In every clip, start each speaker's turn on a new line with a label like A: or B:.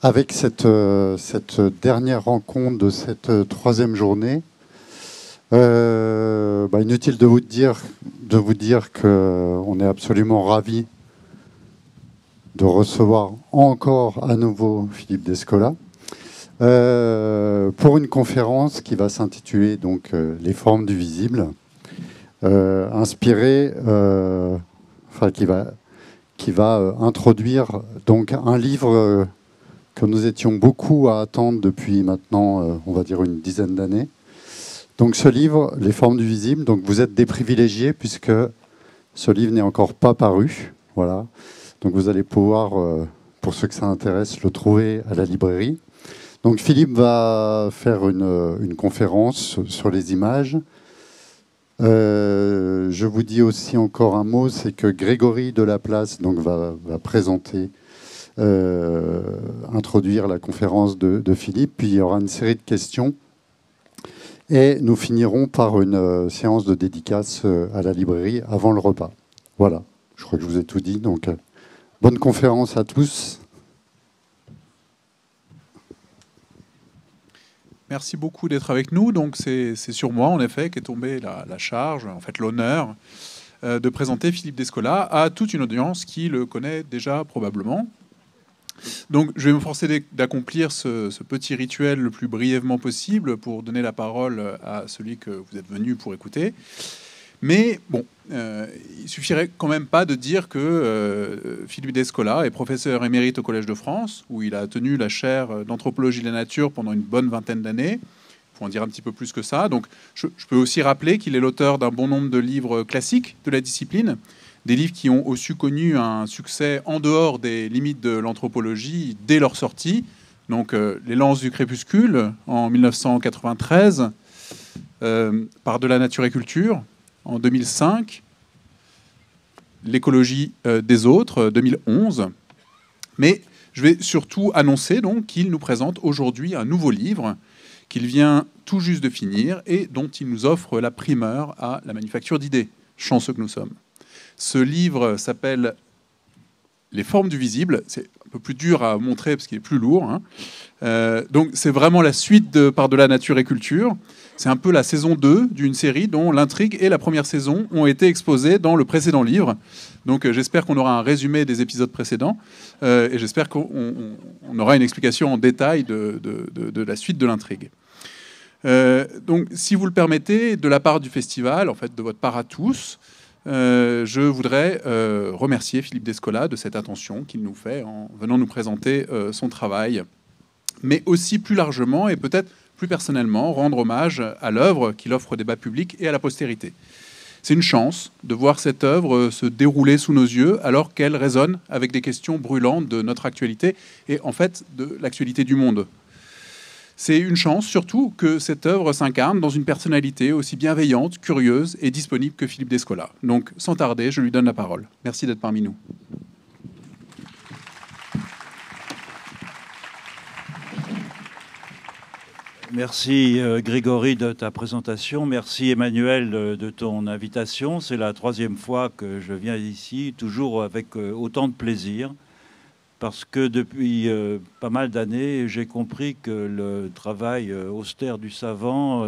A: Avec cette, euh, cette, dernière rencontre de
B: cette euh, troisième journée, euh, bah, inutile de vous dire, de vous dire qu'on est absolument ravis de recevoir encore à nouveau Philippe Descola pour une conférence qui va s'intituler donc Les formes du visible, inspirée, enfin qui va, qui va introduire donc un livre que nous étions beaucoup à attendre depuis maintenant, euh, on va dire, une dizaine d'années. Donc ce livre, Les formes du visible, donc vous êtes des privilégiés puisque ce livre n'est encore pas paru. Voilà. Donc vous allez pouvoir, euh, pour ceux que ça intéresse, le trouver à la librairie. Donc Philippe va faire une, euh, conférence sur les images. je vous dis aussi encore un mot, c'est que Grégory de place donc, va, va présenter euh, introduire la conférence de, Philippe, puis il y aura une série de questions. Et nous finirons par une euh, séance de dédicace euh, à la librairie avant le repas. Voilà, je crois que je vous ai tout dit. Donc, bonne conférence à tous.
C: Merci beaucoup d'être avec nous. Donc, c'est sur moi, en effet, qu'est tombée la, la, charge, en fait, l'honneur de présenter Philippe Descola à toute une audience qui le connaît déjà probablement donc, je vais me forcer d'accomplir ce, petit rituel le plus brièvement possible pour donner la parole euh, à celui que vous êtes venu pour écouter. Mais bon, euh, il suffirait quand même pas de dire que euh, Philippe Descola est professeur émérite au Collège de France, où il a tenu la chaire d'anthropologie de la nature pendant une bonne vingtaine d'années. Pour en dire un petit peu plus que ça. Donc, je peux aussi rappeler qu'il est l'auteur d'un bon nombre de livres classiques de la discipline, des livres qui ont aussi connu un succès en dehors des limites de l'anthropologie dès leur sortie. Donc euh, Les Lances du Crépuscule en 1993, euh, Par de la Nature et Culture en 2005, L'écologie euh, des autres 2011. Mais je vais surtout annoncer qu'il nous présente aujourd'hui un nouveau livre qu'il vient tout juste de finir et dont il nous offre la primeur à la manufacture d'idées, chanceux que nous sommes. Ce livre s'appelle Les formes du visible. C'est un peu plus dur à montrer parce qu'il est plus lourd. Hein. Euh, donc c'est vraiment la suite de par la nature et culture. C'est un peu la saison 2 d'une série dont l'intrigue et la première saison ont été exposées dans le précédent livre. Donc euh, j'espère qu'on aura un résumé des épisodes précédents euh, et j'espère qu'on aura une explication en détail de, de la suite de l'intrigue. donc si vous le permettez, de la part du festival, en fait de votre part à tous, euh, je voudrais euh, remercier Philippe Descola de cette attention qu'il nous fait en venant nous présenter euh, son travail, mais aussi plus largement et peut-être plus personnellement rendre hommage à l'œuvre qu'il offre au débat public et à la postérité. C'est une chance de voir cette œuvre se dérouler sous nos yeux alors qu'elle résonne avec des questions brûlantes de notre actualité et en fait de l'actualité du monde. C'est une chance surtout que cette œuvre s'incarne dans une personnalité aussi bienveillante, curieuse et disponible que Philippe Descola. Donc sans tarder, je lui donne la parole. Merci d'être parmi nous.
A: Merci euh, Grégory de ta présentation. Merci Emmanuel de ton invitation. C'est la troisième fois que je viens ici, toujours avec euh, autant de plaisir parce que depuis euh, pas mal d'années, j'ai compris que le travail euh, austère du savant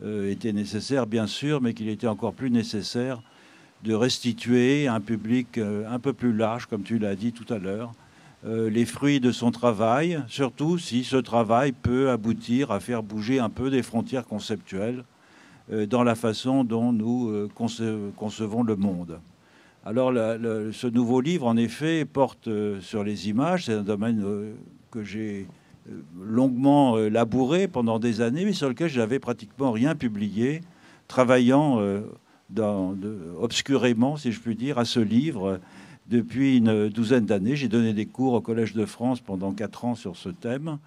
A: euh, était nécessaire, bien sûr, mais qu'il était encore plus nécessaire de restituer à un public un peu plus large, comme tu l'as dit tout à l'heure, les fruits de son travail, surtout si ce travail peut aboutir à faire bouger un peu des frontières conceptuelles dans la façon dont nous concevons le monde. Alors ce nouveau livre, en effet, porte euh, sur les images. C'est un domaine euh, que j'ai euh, longuement labouré pendant des années, mais sur lequel je n'avais pratiquement rien publié, travaillant obscurément, si je puis dire, à ce livre depuis une douzaine d'années. J'ai donné des cours au Collège de France pendant quatre ans sur ce thème.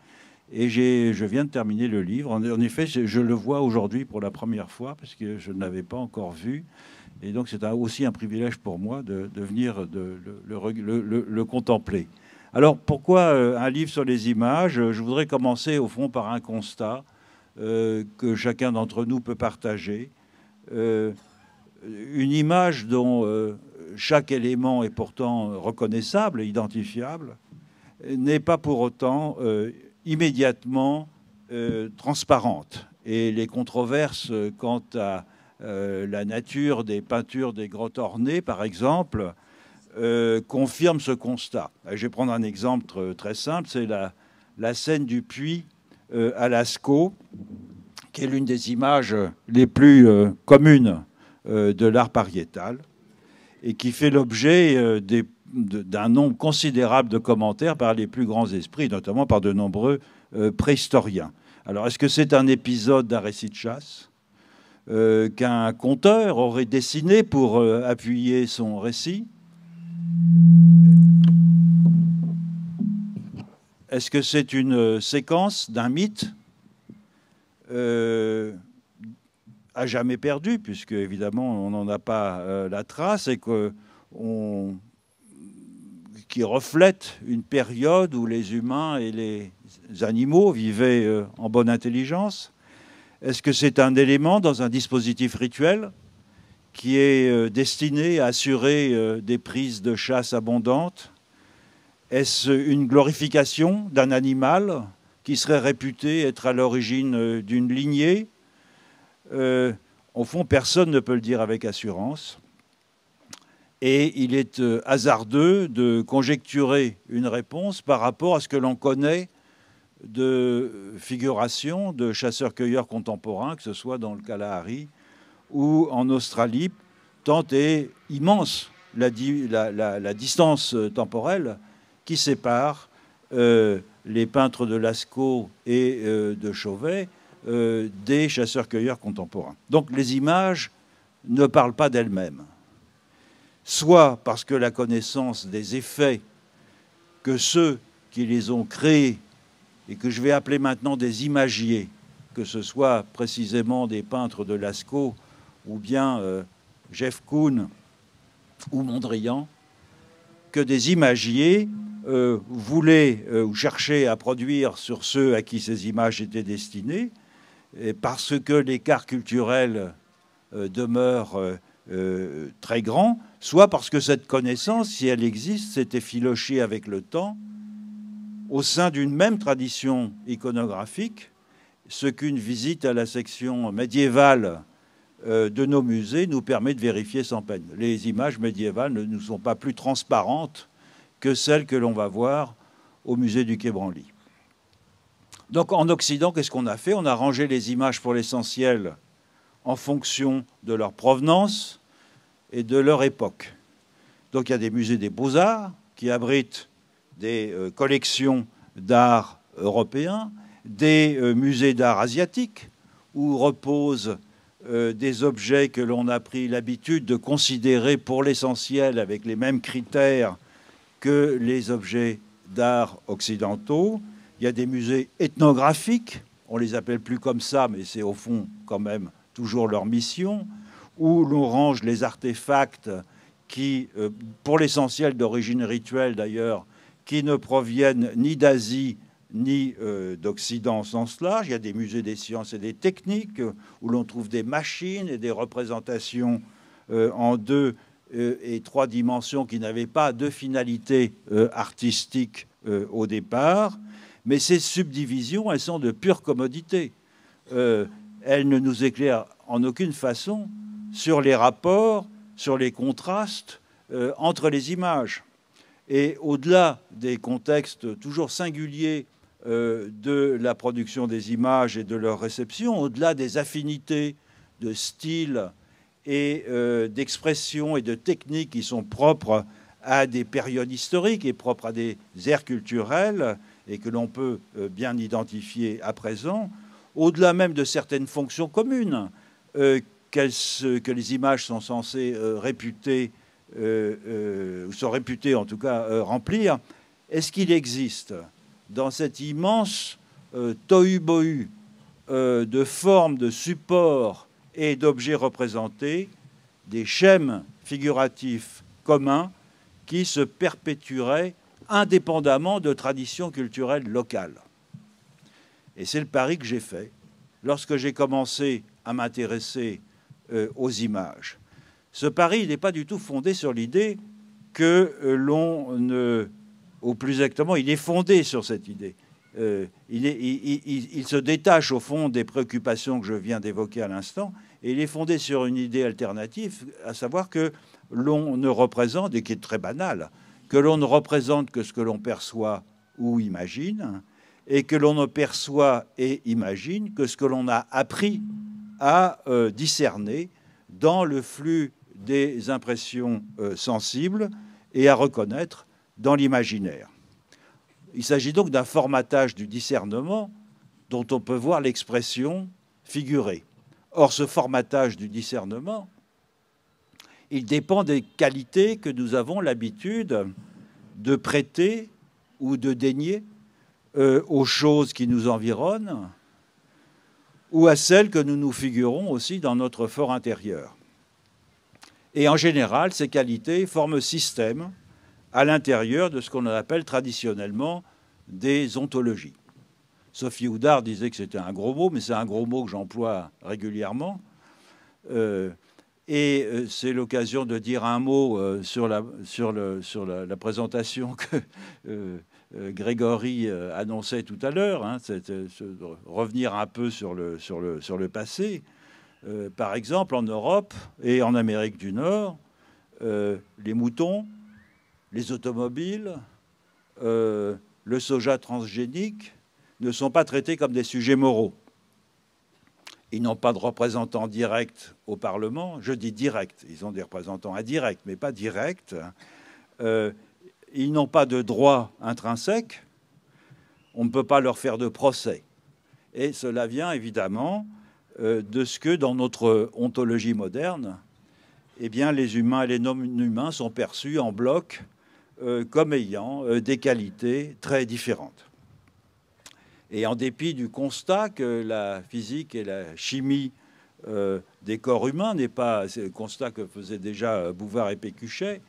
A: Et je viens de terminer le livre. En, effet, je le vois aujourd'hui pour la première fois, parce que je ne l'avais pas encore vu. Et donc c'est aussi un privilège pour moi de, venir de, le, contempler. Alors pourquoi euh, un livre sur les images Je voudrais commencer au fond par un constat euh, que chacun d'entre nous peut partager. Euh, une image dont chaque élément est pourtant reconnaissable, identifiable, n'est pas pour autant immédiatement transparente. Et les controverses quant à euh, la nature des peintures des grottes ornées, par exemple, euh, confirme ce constat. Je vais prendre un exemple très simple, c'est la, scène du puits à euh, Lascaux, qui est l'une des images les plus communes de l'art pariétal et qui fait l'objet d'un nombre considérable de commentaires par les plus grands esprits, notamment par de nombreux préhistoriens. Alors, est-ce que c'est un épisode d'un récit de chasse euh, qu'un conteur aurait dessiné pour euh, appuyer son récit. Est-ce que c'est une euh, séquence d'un mythe à jamais perdu, puisque évidemment on n'en a pas la trace, et que qui reflète une période où les humains et les animaux vivaient en bonne intelligence est-ce que c'est un élément dans un dispositif rituel qui est euh, destiné à assurer euh, des prises de chasse abondantes Est-ce une glorification d'un animal qui serait réputé être à l'origine euh, d'une lignée Au fond, personne ne peut le dire avec assurance. Et il est hasardeux de conjecturer une réponse par rapport à ce que l'on connaît de figuration de chasseurs-cueilleurs contemporains, que ce soit dans le Kalahari ou en Australie, tant est immense la, distance euh, temporelle qui sépare euh, les peintres de Lascaux et euh, de Chauvet des chasseurs-cueilleurs contemporains. Donc les images ne parlent pas d'elles-mêmes, soit parce que la connaissance des effets que ceux qui les ont créés et que je vais appeler maintenant des imagiers, que ce soit précisément des peintres de Lascaux ou bien euh, Jeff Kuhn ou Mondrian, que des imagiers euh, voulaient euh, ou cherchaient à produire sur ceux à qui ces images étaient destinées, parce que l'écart culturel demeure très grand, soit parce que cette connaissance, si elle existe, s'était effilochée avec le temps au sein d'une même tradition iconographique, ce qu'une visite à la section médiévale euh, de nos musées nous permet de vérifier sans peine. Les images médiévales ne nous sont pas plus transparentes que celles que l'on va voir au musée du Quai Branly. Donc en Occident, qu'est-ce qu'on a fait On a rangé les images pour l'essentiel en fonction de leur provenance et de leur époque. Donc il y a des musées des beaux-arts qui abritent des euh, collections d'art européens, des euh, musées d'art asiatique, où reposent euh, des objets que l'on a pris l'habitude de considérer pour l'essentiel avec les mêmes critères que les objets d'art occidentaux. Il y a des musées ethnographiques, on les appelle plus comme ça, mais c'est au fond quand même toujours leur mission, où l'on range les artefacts qui, pour l'essentiel d'origine rituelle d'ailleurs, qui ne proviennent ni d'Asie ni euh, d'Occident en cela Il y a des musées des sciences et des techniques euh, où l'on trouve des machines et des représentations euh, en deux et trois dimensions qui n'avaient pas de finalité artistique au départ. Mais ces subdivisions, elles sont de pure commodité. elles ne nous éclairent en aucune façon sur les rapports, sur les contrastes entre les images. Et au-delà des contextes toujours singuliers euh, de la production des images et de leur réception, au-delà des affinités de style et euh, d'expression et de techniques qui sont propres à des périodes historiques et propres à des aires culturelles et que l'on peut euh, bien identifier à présent, au-delà même de certaines fonctions communes que les images sont censées réputer euh, euh, ou sont réputés en tout cas euh, remplir, est-ce qu'il existe dans cet immense tohu-bohu de formes, de supports et d'objets représentés, des schèmes figuratifs communs qui se perpétueraient indépendamment de traditions culturelles locales. Et c'est le pari que j'ai fait lorsque j'ai commencé à m'intéresser aux images. Ce pari, n'est pas du tout fondé sur l'idée que euh, l'on ne... Ou plus exactement, il est fondé sur cette idée. Euh, il, se détache au fond des préoccupations que je viens d'évoquer à l'instant, et il est fondé sur une idée alternative, à savoir que l'on ne représente, et qui est très banale, que l'on ne représente que ce que l'on perçoit ou imagine, et que l'on ne perçoit et imagine que ce que l'on a appris à euh, discerner dans le flux des impressions euh, sensibles et à reconnaître dans l'imaginaire. Il s'agit donc d'un formatage du discernement dont on peut voir l'expression figurée. Or, ce formatage du discernement, il dépend des qualités que nous avons l'habitude de prêter ou de dénier euh, aux choses qui nous environnent ou à celles que nous nous figurons aussi dans notre fort intérieur. Et en général, ces qualités forment système à l'intérieur de ce qu'on appelle traditionnellement des ontologies. Sophie Houdard disait que c'était un gros mot, mais c'est un gros mot que j'emploie régulièrement. Euh, et euh, c'est l'occasion de dire un mot euh, sur, la, sur, le, sur la, présentation que Grégory annonçait tout à l'heure, hein, revenir un peu sur le, sur le, sur le passé. Euh, par exemple, en Europe et en Amérique du Nord, euh, les moutons, les automobiles, euh, le soja transgénique ne sont pas traités comme des sujets moraux. Ils n'ont pas de représentants directs au Parlement. Je dis directs, ils ont des représentants indirects, mais pas directs. ils n'ont pas de droits intrinsèques. On ne peut pas leur faire de procès. Et cela vient évidemment euh, de ce que dans notre ontologie moderne, eh les humains et les non-humains sont perçus en bloc euh, comme ayant euh, des qualités très différentes. Et en dépit du constat que la physique et la chimie des corps humains n'est pas c'est le constat que faisaient déjà Bouvard et Pécuchet,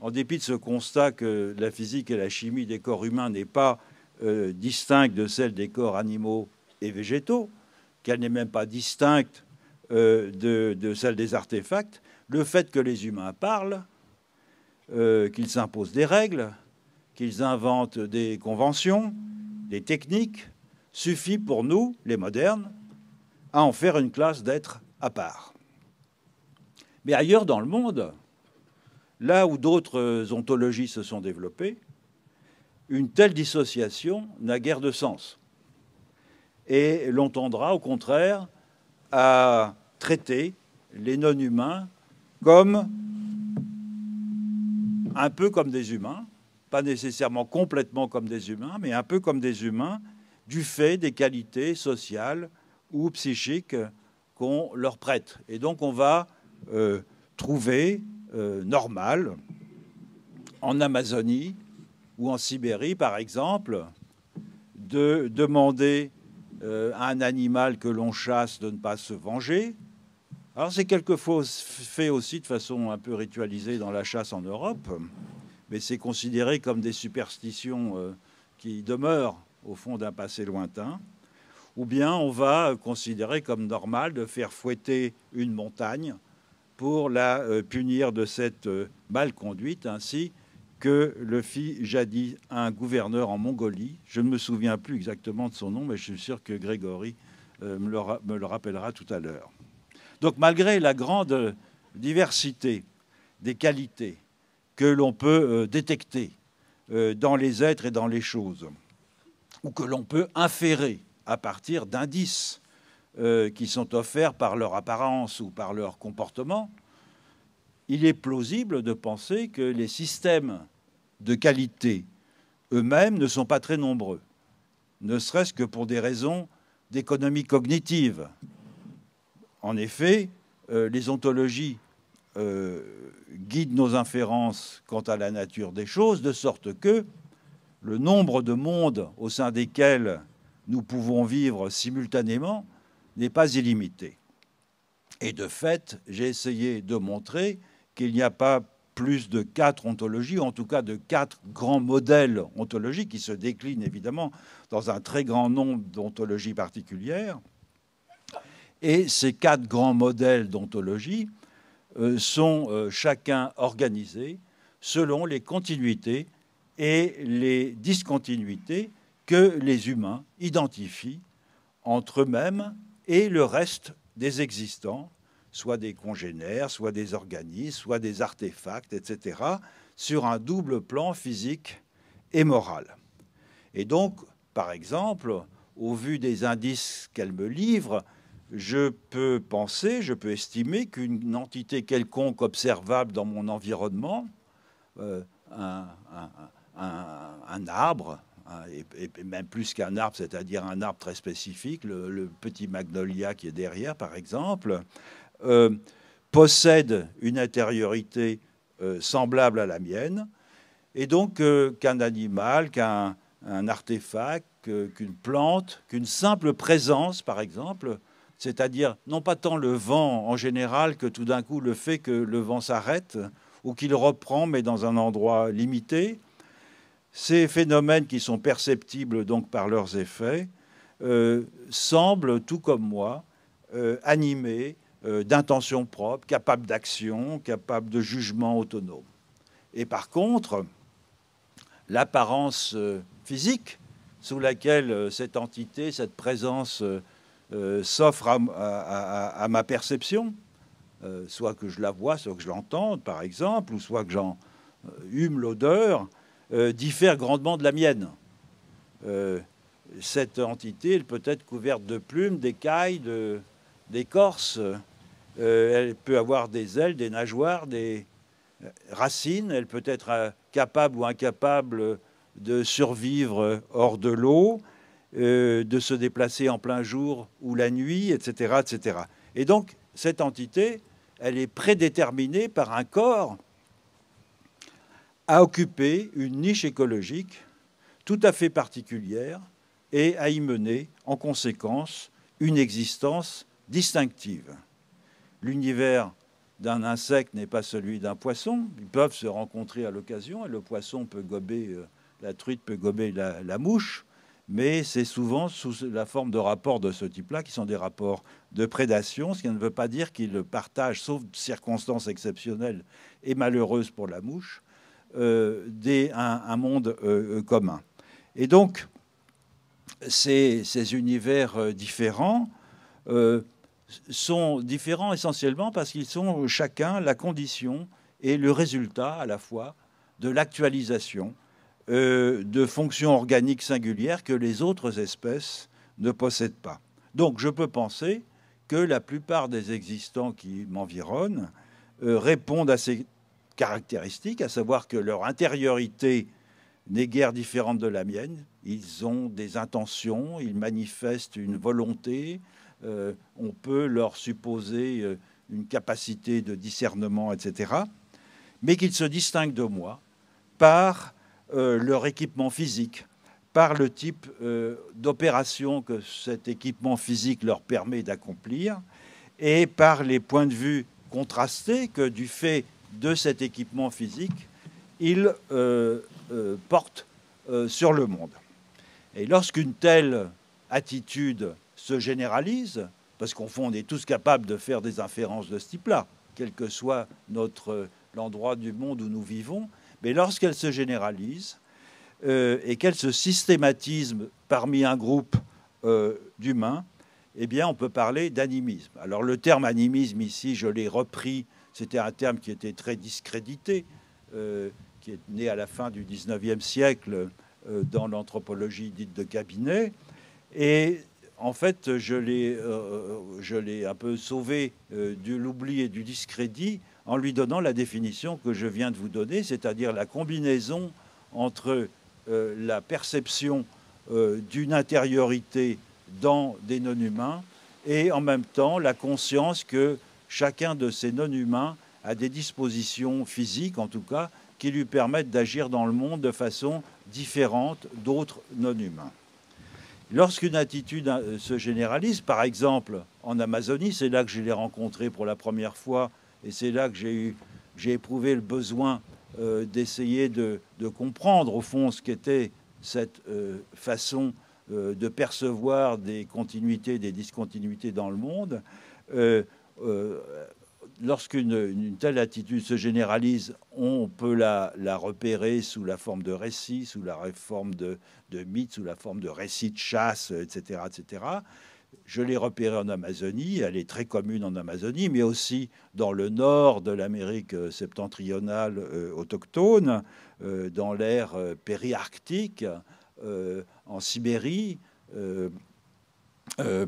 A: en dépit de ce constat que la physique et la chimie des corps humains n'est pas distincte de celle des corps animaux et végétaux, qu'elle n'est même pas distincte euh, de, celle des artefacts, le fait que les humains parlent, euh, qu'ils s'imposent des règles, qu'ils inventent des conventions, des techniques, suffit pour nous, les modernes, à en faire une classe d'êtres à part. Mais ailleurs dans le monde, là où d'autres ontologies se sont développées, une telle dissociation n'a guère de sens et l'on tendra au contraire à traiter les non-humains comme un peu comme des humains, pas nécessairement complètement comme des humains, mais un peu comme des humains du fait des qualités sociales ou psychiques qu'on leur prête. Et donc on va euh, trouver euh, normal en Amazonie ou en Sibérie, par exemple, de demander euh, un animal que l'on chasse de ne pas se venger. Alors c'est quelquefois fait aussi de façon un peu ritualisée dans la chasse en Europe, mais c'est considéré comme des superstitions euh, qui demeurent au fond d'un passé lointain. Ou bien on va considérer comme normal de faire fouetter une montagne pour la euh, punir de cette mal conduite Ainsi, que le fit jadis un gouverneur en Mongolie. Je ne me souviens plus exactement de son nom, mais je suis sûr que Grégory euh, me le, me le rappellera tout à l'heure. Donc malgré la grande diversité des qualités que l'on peut euh, détecter euh, dans les êtres et dans les choses, ou que l'on peut inférer à partir d'indices qui sont offerts par leur apparence ou par leur comportement, il est plausible de penser que les systèmes de qualité eux-mêmes ne sont pas très nombreux, ne serait-ce que pour des raisons d'économie cognitive. En effet, euh, les ontologies euh, guident nos inférences quant à la nature des choses, de sorte que le nombre de mondes au sein desquels nous pouvons vivre simultanément n'est pas illimité. Et de fait, j'ai essayé de montrer qu'il n'y a pas plus de quatre ontologies, en tout cas de quatre grands modèles ontologiques qui se déclinent évidemment dans un très grand nombre d'ontologies particulières. Et ces quatre grands modèles d'ontologie euh, sont euh, chacun organisés selon les continuités et les discontinuités que les humains identifient entre eux-mêmes et le reste des existants soit des congénères, soit des organismes, soit des artefacts, etc., sur un double plan physique et moral. Et donc, par exemple, au vu des indices qu'elle me livre, je peux penser, je peux estimer qu'une entité quelconque observable dans mon environnement, euh, un, arbre, hein, et, même plus qu'un arbre, c'est-à-dire un arbre très spécifique, le, petit magnolia qui est derrière, par exemple, euh, possède une intériorité euh, semblable à la mienne, et donc euh, qu'un animal, qu'un artefact, qu'une plante, qu'une simple présence, par exemple, c'est-à-dire non pas tant le vent en général que tout d'un coup le fait que le vent s'arrête ou qu'il reprend mais dans un endroit limité, ces phénomènes qui sont perceptibles donc par leurs effets semblent, tout comme moi, animés euh, d'intention propre, capable d'action, capable de jugement autonome. Et par contre, l'apparence euh, physique sous laquelle euh, cette entité, cette présence s'offre à, ma perception, soit que je la vois, soit que je l'entende, par exemple, ou soit que j'en hume l'odeur, diffère grandement de la mienne. cette entité, elle peut être couverte de plumes, d'écailles, de, des euh, euh, elle peut avoir des ailes, des nageoires, des racines. Elle peut être euh, capable ou incapable de survivre hors de l'eau, euh, de se déplacer en plein jour ou la nuit, etc., etc. Et donc, cette entité, elle est prédéterminée par un corps à occuper une niche écologique tout à fait particulière et à y mener en conséquence une existence distinctive. L'univers d'un insecte n'est pas celui d'un poisson. Ils peuvent se rencontrer à l'occasion et le poisson peut gober, euh, la truite peut gober la, mouche, mais c'est souvent sous la forme de rapports de ce type-là qui sont des rapports de prédation, ce qui ne veut pas dire qu'ils partagent, sauf circonstances exceptionnelles et malheureuses pour la mouche, euh, des, un, monde euh, commun. Et donc, ces, ces univers différents, sont différents essentiellement parce qu'ils sont chacun la condition et le résultat à la fois de l'actualisation euh, de fonctions organiques singulières que les autres espèces ne possèdent pas. Donc je peux penser que la plupart des existants qui m'environnent euh, répondent à ces caractéristiques, à savoir que leur intériorité n'est guère différente de la mienne. Ils ont des intentions, ils manifestent une volonté, euh, on peut leur supposer euh, une capacité de discernement, etc., mais qu'ils se distinguent de moi par euh, leur équipement physique, par le type d'opération que cet équipement physique leur permet d'accomplir, et par les points de vue contrastés que du fait de cet équipement physique, ils portent sur le monde. Et lorsqu'une telle attitude se généralise, parce qu'on on est tous capables de faire des inférences de ce type-là, quel que soit notre euh, l'endroit du monde où nous vivons, mais lorsqu'elle se généralise euh, et qu'elle se systématise parmi un groupe euh, d'humains, eh bien, on peut parler d'animisme. Alors, le terme animisme ici, je l'ai repris. C'était un terme qui était très discrédité, qui est né à la fin du 19e siècle dans l'anthropologie dite de cabinet. Et en fait, euh, euh, je l'ai, un peu sauvé euh, de l'oubli et du discrédit en lui donnant la définition que je viens de vous donner, c'est-à-dire la combinaison entre la perception d'une intériorité dans des non-humains et en même temps la conscience que chacun de ces non-humains a des dispositions physiques, en tout cas, qui lui permettent d'agir dans le monde de façon différente d'autres non-humains. Lorsqu'une attitude euh, se généralise, par exemple en Amazonie, c'est là que je l'ai rencontré pour la première fois et c'est là que j'ai eu, j'ai éprouvé le besoin euh, d'essayer de, comprendre au fond ce qu'était cette euh, façon de percevoir des continuités, des discontinuités dans le monde lorsqu'une telle attitude se généralise, on peut la, repérer sous la forme de récits, sous la forme de, mythes, sous la forme de récits de chasse, etc. etc. Je l'ai repérée en Amazonie, elle est très commune en Amazonie, mais aussi dans le nord de l'Amérique euh, septentrionale euh, autochtone, euh, dans l'ère périarctique, en Sibérie.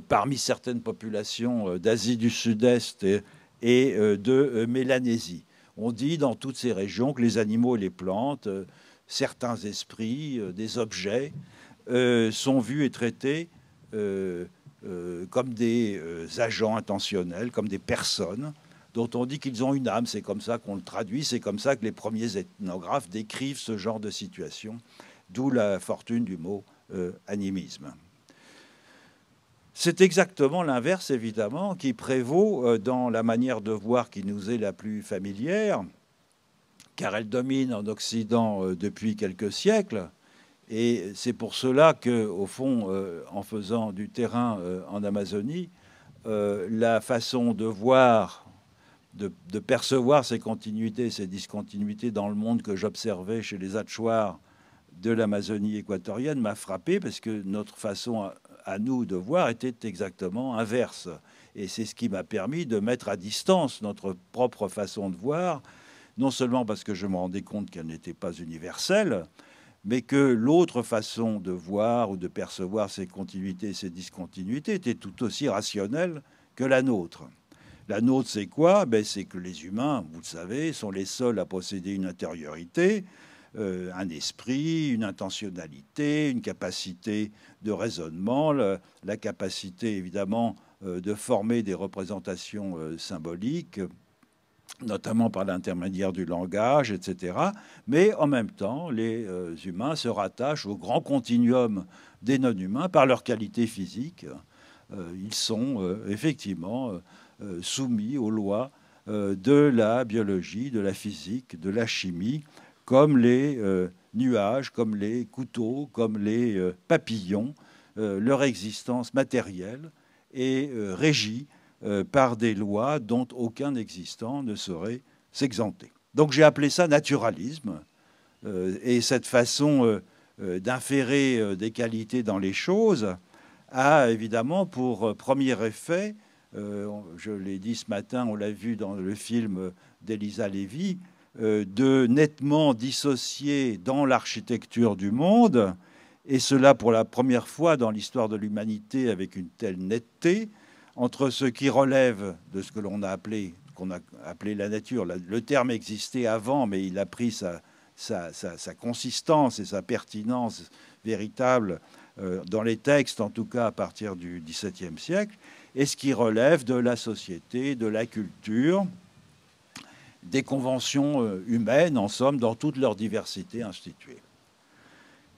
A: parmi certaines populations d'Asie du Sud-Est et, et euh, de euh, Mélanésie. On dit dans toutes ces régions que les animaux et les plantes, euh, certains esprits, des objets, sont vus et traités comme des agents intentionnels, comme des personnes dont on dit qu'ils ont une âme. C'est comme ça qu'on le traduit, c'est comme ça que les premiers ethnographes décrivent ce genre de situation, d'où la fortune du mot animisme. C'est exactement l'inverse, évidemment, qui prévaut euh, dans la manière de voir qui nous est la plus familière, car elle domine en Occident euh, depuis quelques siècles. Et c'est pour cela que, au fond, euh, en faisant du terrain en Amazonie, la façon de voir, de, percevoir ces continuités, ces discontinuités dans le monde que j'observais chez les Atchoirs, de l'Amazonie équatorienne m'a frappé parce que notre façon à, nous de voir était exactement inverse. Et c'est ce qui m'a permis de mettre à distance notre propre façon de voir, non seulement parce que je me rendais compte qu'elle n'était pas universelle, mais que l'autre façon de voir ou de percevoir ces continuités et ces discontinuités était tout aussi rationnelle que la nôtre. La nôtre, c'est quoi ben, C'est que les humains, vous le savez, sont les seuls à posséder une intériorité, euh, un esprit, une intentionnalité, une capacité de raisonnement, la capacité évidemment euh, de former des représentations euh, symboliques, notamment par l'intermédiaire du langage, etc. Mais en même temps, les humains se rattachent au grand continuum des non-humains par leur qualité physique. ils sont effectivement soumis aux lois de la biologie, de la physique, de la chimie, comme les euh, nuages, comme les couteaux, comme les euh, papillons, euh, leur existence matérielle est régie par des lois dont aucun existant ne saurait s'exenter. Donc j'ai appelé ça naturalisme, et cette façon d'inférer des qualités dans les choses a évidemment pour premier effet, je l'ai dit ce matin, on l'a vu dans le film d'Elisa Lévy, euh, de nettement dissocier dans l'architecture du monde, et cela pour la première fois dans l'histoire de l'humanité avec une telle netteté, entre ce qui relève de ce que l'on a appelé qu'on a appelé la nature. Le terme existait avant, mais il a pris sa, sa consistance et sa pertinence véritable euh, dans les textes, en tout cas à partir du XVIIe siècle, et ce qui relève de la société, de la culture, des conventions euh, humaines, en somme, dans toute leur diversité instituée.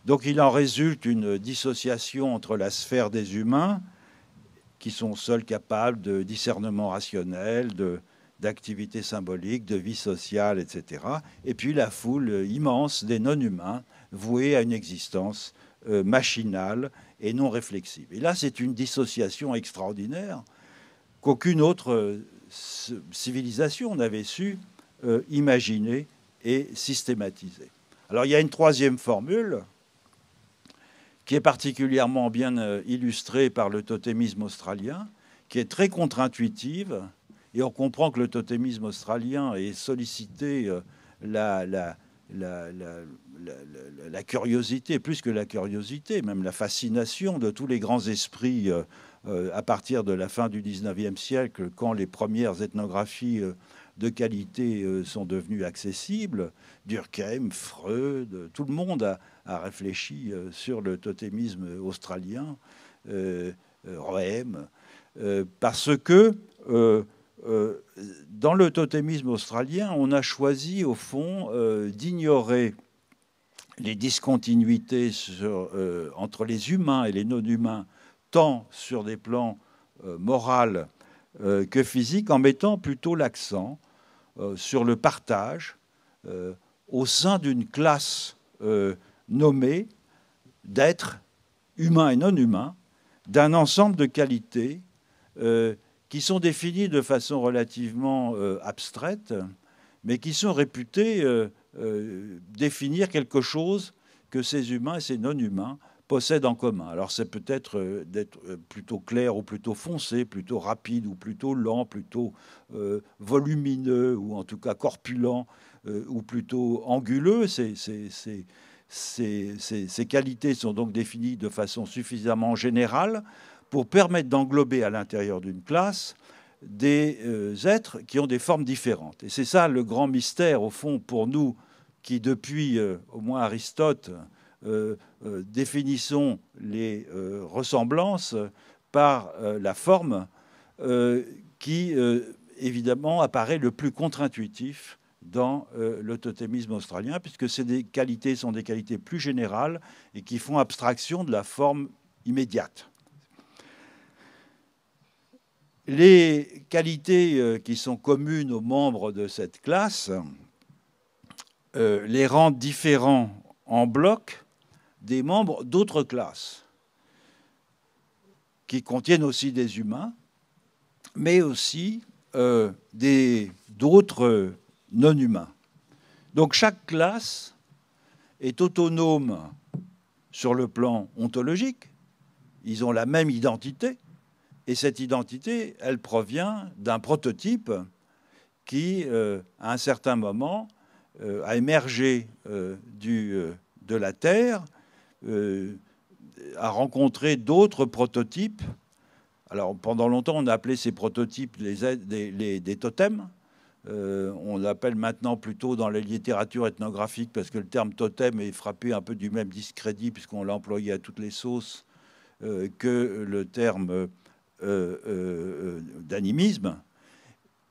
A: Donc il en résulte une dissociation entre la sphère des humains, qui sont seuls capables de discernement rationnel, d'activité symbolique, de vie sociale, etc. Et puis la foule immense des non-humains, voués à une existence euh, machinale et non réflexive. Et là, c'est une dissociation extraordinaire qu'aucune autre euh, civilisation n'avait su euh, imaginé et systématisé. Alors il y a une troisième formule qui est particulièrement bien euh, illustrée par le totémisme australien, qui est très contre-intuitive, et on comprend que le totémisme australien ait sollicité euh, la, la, curiosité, plus que la curiosité, même la fascination de tous les grands esprits à partir de la fin du 19e siècle, quand les premières ethnographies de qualité euh, sont devenus accessibles. Durkheim, Freud, tout le monde a, réfléchi euh, sur le totémisme australien, euh, euh parce que dans le totémisme australien, on a choisi au fond d'ignorer les discontinuités entre les humains et les non-humains, tant sur des plans moraux euh, que physique en mettant plutôt l'accent euh, sur le partage euh, au sein d'une classe nommée d'êtres humains et non humains, d'un ensemble de qualités qui sont définies de façon relativement abstraite, mais qui sont réputées définir quelque chose que ces humains et ces non-humains possède en commun. Alors c'est peut-être euh, d'être euh, plutôt clair ou plutôt foncé, plutôt rapide ou plutôt lent, plutôt euh, volumineux ou en tout cas corpulent ou plutôt anguleux. ces qualités sont donc définies de façon suffisamment générale pour permettre d'englober à l'intérieur d'une classe des êtres qui ont des formes différentes. Et c'est ça le grand mystère, au fond, pour nous, qui depuis au moins Aristote, euh, euh, définissons les euh, ressemblances par la forme qui, évidemment, apparaît le plus contre-intuitif dans l'autotémisme australien, puisque ces qualités sont des qualités plus générales et qui font abstraction de la forme immédiate. Les qualités qui sont communes aux membres de cette classe les rendent différents en bloc des membres d'autres classes, qui contiennent aussi des humains, mais aussi euh, d'autres non-humains. Donc chaque classe est autonome sur le plan ontologique, ils ont la même identité, et cette identité, elle provient d'un prototype qui, euh, à un certain moment, euh, a émergé de la Terre à euh, rencontrer rencontré d'autres prototypes. Alors pendant longtemps, on appelait ces prototypes les, des totems. Euh, on l'appelle maintenant plutôt dans la littérature ethnographique parce que le terme totem est frappé un peu du même discrédit puisqu'on l'a employé à toutes les sauces euh, que le terme d'animisme.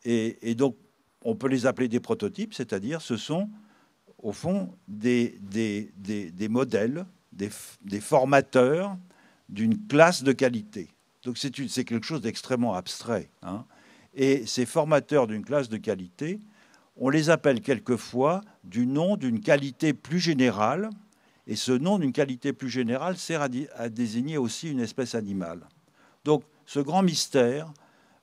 A: Et, donc on peut les appeler des prototypes, c'est-à-dire ce sont au fond des, des, des modèles des, formateurs d'une classe de qualité. Donc c'est quelque chose d'extrêmement abstrait. Hein. Et ces formateurs d'une classe de qualité, on les appelle quelquefois du nom d'une qualité plus générale. Et ce nom d'une qualité plus générale sert à, désigner aussi une espèce animale. Donc ce grand mystère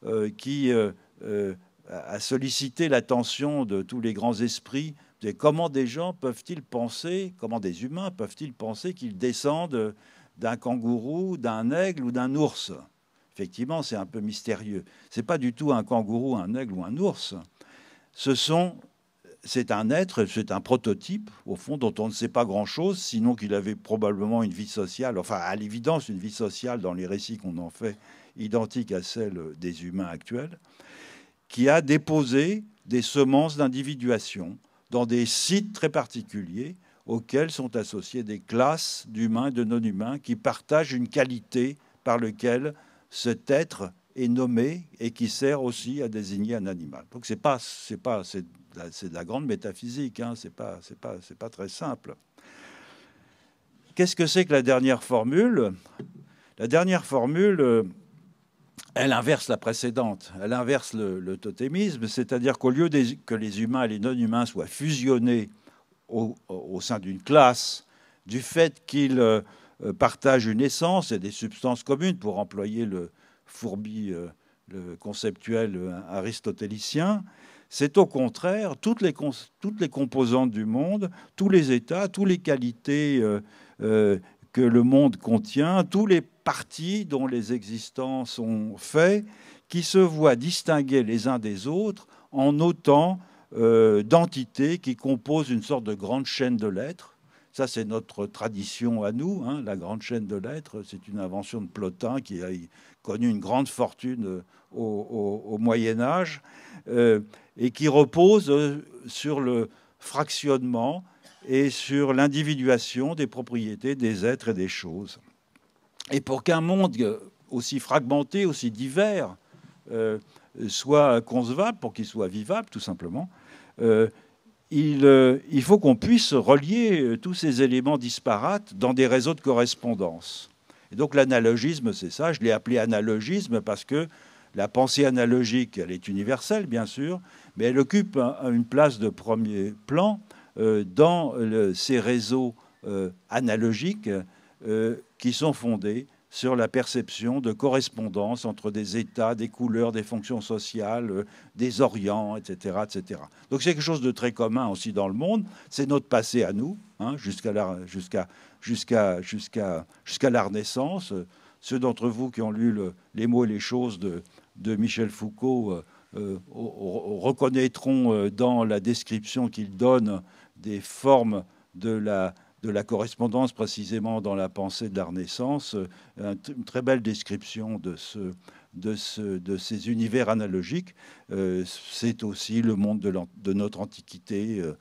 A: euh, qui euh, euh, a sollicité l'attention de tous les grands esprits comment des gens peuvent-ils penser, comment des humains peuvent-ils penser qu'ils descendent d'un kangourou, d'un aigle ou d'un ours Effectivement, c'est un peu mystérieux. Ce n'est pas du tout un kangourou, un aigle ou un ours. Ce c'est un être, c'est un prototype, au fond, dont on ne sait pas grand-chose, sinon qu'il avait probablement une vie sociale, enfin, à l'évidence, une vie sociale dans les récits qu'on en fait, identique à celle des humains actuels, qui a déposé des semences d'individuation dans des sites très particuliers auxquels sont associées des classes d'humains et de non-humains qui partagent une qualité par laquelle cet être est nommé et qui sert aussi à désigner un animal. Donc c'est pas, c'est pas, c'est de, la grande métaphysique. Hein, c'est pas, c'est pas, c'est pas très simple. Qu'est-ce que c'est que la dernière formule La dernière formule, euh, elle inverse la précédente, elle inverse le, totémisme, c'est-à-dire qu'au lieu que les humains et les non-humains soient fusionnés au, sein d'une classe, du fait qu'ils euh, euh, partagent une essence et des substances communes, pour employer le fourbi euh, le conceptuel aristotélicien, c'est au contraire toutes les, toutes les, composantes du monde, tous les états, toutes les qualités que le monde contient, tous les partis dont les existences ont fait, qui se voient distinguer les uns des autres en autant euh, d'entités qui composent une sorte de grande chaîne de lettres. Ça, c'est notre tradition à nous. Hein. La grande chaîne de lettres, c'est une invention de Plotin qui a connu une grande fortune euh, au, Moyen Âge euh, et qui repose sur le fractionnement et sur l'individuation des propriétés des êtres et des choses. Et pour qu'un monde aussi fragmenté, aussi divers, euh, soit concevable, pour qu'il soit vivable, tout simplement, euh, euh, il, faut qu'on puisse relier tous ces éléments disparates dans des réseaux de correspondance. Et donc l'analogisme, c'est ça. Je l'ai appelé analogisme parce que la pensée analogique, elle est universelle, bien sûr, mais elle occupe une place de premier plan euh, dans ces réseaux euh, analogiques euh, qui sont fondés sur la perception de correspondance entre des États, des couleurs, des fonctions sociales, des Orients, etc. etc. Donc c'est quelque chose de très commun aussi dans le monde. C'est notre passé à nous, hein, jusqu'à la, la Renaissance. Ceux d'entre vous qui ont lu Les mots et les choses de, de Michel Foucault reconnaîtront dans la description qu'il donne des formes de la, de la correspondance précisément dans la pensée de la Renaissance, euh, une très belle description de, ce, de, ce, de ces univers analogiques. Euh, c'est aussi le monde de, notre antiquité euh,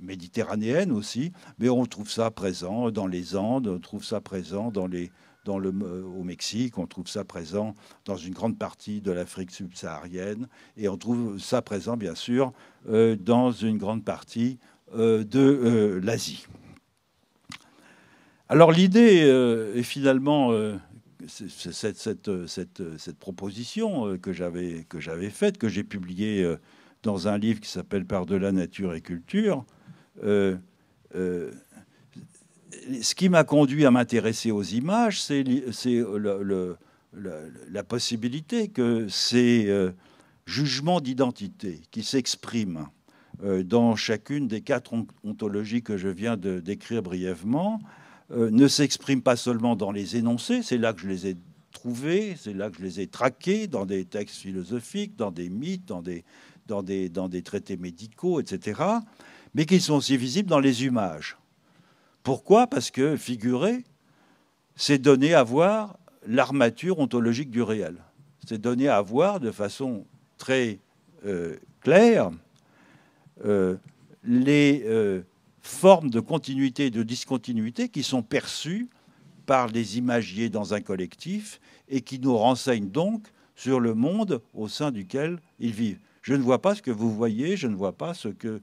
A: méditerranéenne aussi, mais on trouve ça présent dans les Andes, on trouve ça présent dans les, dans le, euh, au Mexique, on trouve ça présent dans une grande partie de l'Afrique subsaharienne, et on trouve ça présent, bien sûr, euh, dans une grande partie euh, de l'Asie. Alors l'idée est finalement c'est cette, cette, cette, cette, proposition que j'avais faite, que j'ai publiée dans un livre qui s'appelle par la nature et culture ce qui m'a conduit à m'intéresser aux images, c'est euh, la possibilité que ces euh, jugements d'identité qui s'expriment euh, dans chacune des quatre ontologies que je viens de décrire brièvement ne s'expriment pas seulement dans les énoncés, c'est là que je les ai trouvés, c'est là que je les ai traqués dans des textes philosophiques, dans des mythes, dans des, dans des traités médicaux, etc., mais qu'ils sont aussi visibles dans les images. Pourquoi Parce que figurer, c'est donner à voir l'armature ontologique du réel. C'est donner à voir de façon très euh, claire euh, les euh, formes de continuité et de discontinuité qui sont perçues par les imagiers dans un collectif et qui nous renseignent donc sur le monde au sein duquel ils vivent. Je ne vois pas ce que vous voyez, je ne vois pas ce que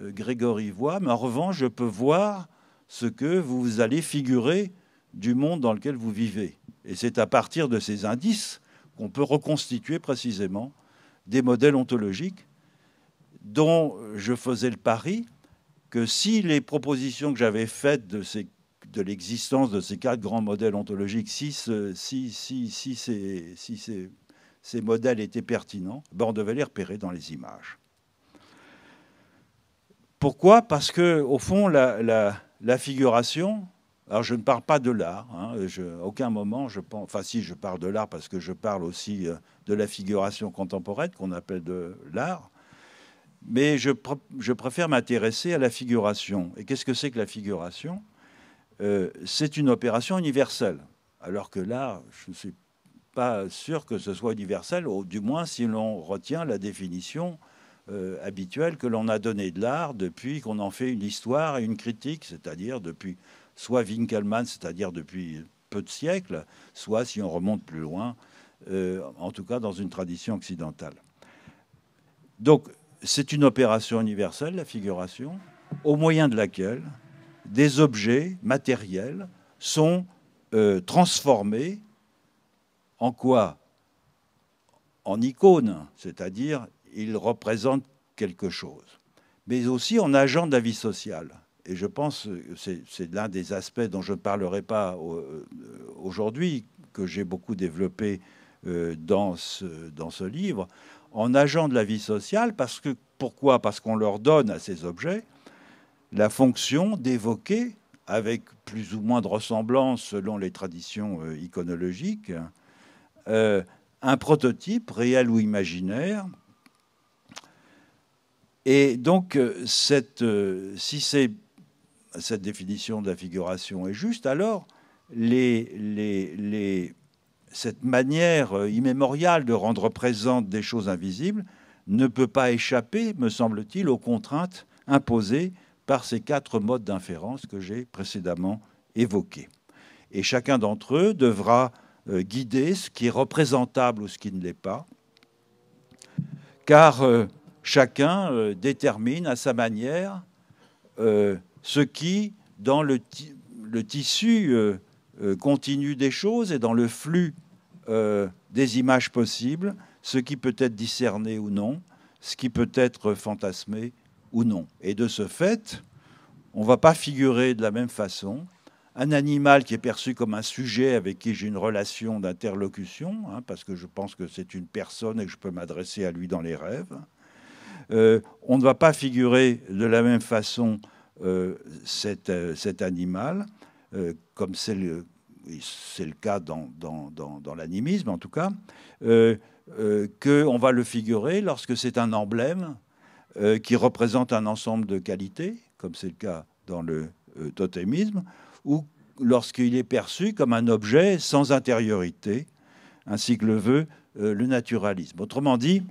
A: euh, Grégory voit, mais en revanche, je peux voir ce que vous allez figurer du monde dans lequel vous vivez. Et c'est à partir de ces indices qu'on peut reconstituer précisément des modèles ontologiques dont je faisais le pari que si les propositions que j'avais faites de, l'existence de ces quatre grands modèles ontologiques, si, ces, modèles étaient pertinents, ben, on devait les repérer dans les images. Pourquoi Parce que, au fond, la, figuration. Alors, je ne parle pas de l'art. Hein, aucun moment, je pense. Enfin, si, je parle de l'art parce que je parle aussi euh, de la figuration contemporaine qu'on appelle de l'art. Mais je, préfère m'intéresser à la figuration. Et qu'est-ce que c'est que la figuration euh, C'est une opération universelle. Alors que l'art, je ne suis pas sûr que ce soit universel, ou du moins si l'on retient la définition euh, habituel que l'on a donné de l'art depuis qu'on en fait une histoire et une critique, c'est-à-dire depuis soit Winkelmann, c'est-à-dire depuis peu de siècles, soit si on remonte plus loin, euh, en tout cas dans une tradition occidentale. Donc c'est une opération universelle, la figuration, au moyen de laquelle des objets matériels sont euh, transformés en quoi En icônes, c'est-à-dire il représente quelque chose. Mais aussi en agent de la vie sociale. Et je pense, que c'est l'un des aspects dont je ne parlerai pas euh, euh, aujourd'hui, que j'ai beaucoup développé euh, dans ce, livre, en agent de la vie sociale, parce que pourquoi Parce qu'on leur donne à ces objets la fonction d'évoquer, avec plus ou moins de ressemblance selon les traditions iconologiques, un prototype réel ou imaginaire et donc, euh, cette, euh, si cette définition de la figuration est juste, alors les, les, cette manière euh, immémoriale de rendre présentes des choses invisibles ne peut pas échapper, me semble-t-il, aux contraintes imposées par ces quatre modes d'inférence que j'ai précédemment évoqués. Et chacun d'entre eux devra guider ce qui est représentable ou ce qui ne l'est pas, car chacun euh, détermine à sa manière euh, ce qui, dans le, tissu euh, continu des choses et dans le flux des images possibles, ce qui peut être discerné ou non, ce qui peut être fantasmé ou non. Et de ce fait, on ne va pas figurer de la même façon un animal qui est perçu comme un sujet avec qui j'ai une relation d'interlocution, hein, parce que je pense que c'est une personne et que je peux m'adresser à lui dans les rêves, euh, on ne va pas figurer de la même façon euh, euh, cet, animal, comme c'est le, cas dans, dans l'animisme en tout cas, qu'on va le figurer lorsque c'est un emblème qui représente un ensemble de qualités, comme c'est le cas dans le totémisme, ou lorsqu'il est perçu comme un objet sans intériorité, ainsi que le veut le naturalisme. Autrement dit,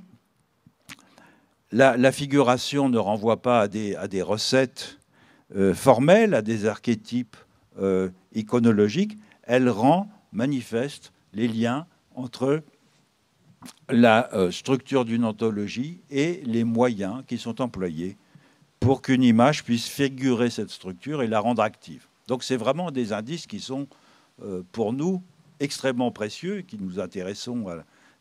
A: la, figuration ne renvoie pas à des, recettes euh, formelles, à des archétypes euh, iconologiques, elle rend manifeste les liens entre la euh, structure d'une anthologie et les moyens qui sont employés pour qu'une image puisse figurer cette structure et la rendre active. Donc c'est vraiment des indices qui sont pour nous extrêmement précieux, qui nous intéressons,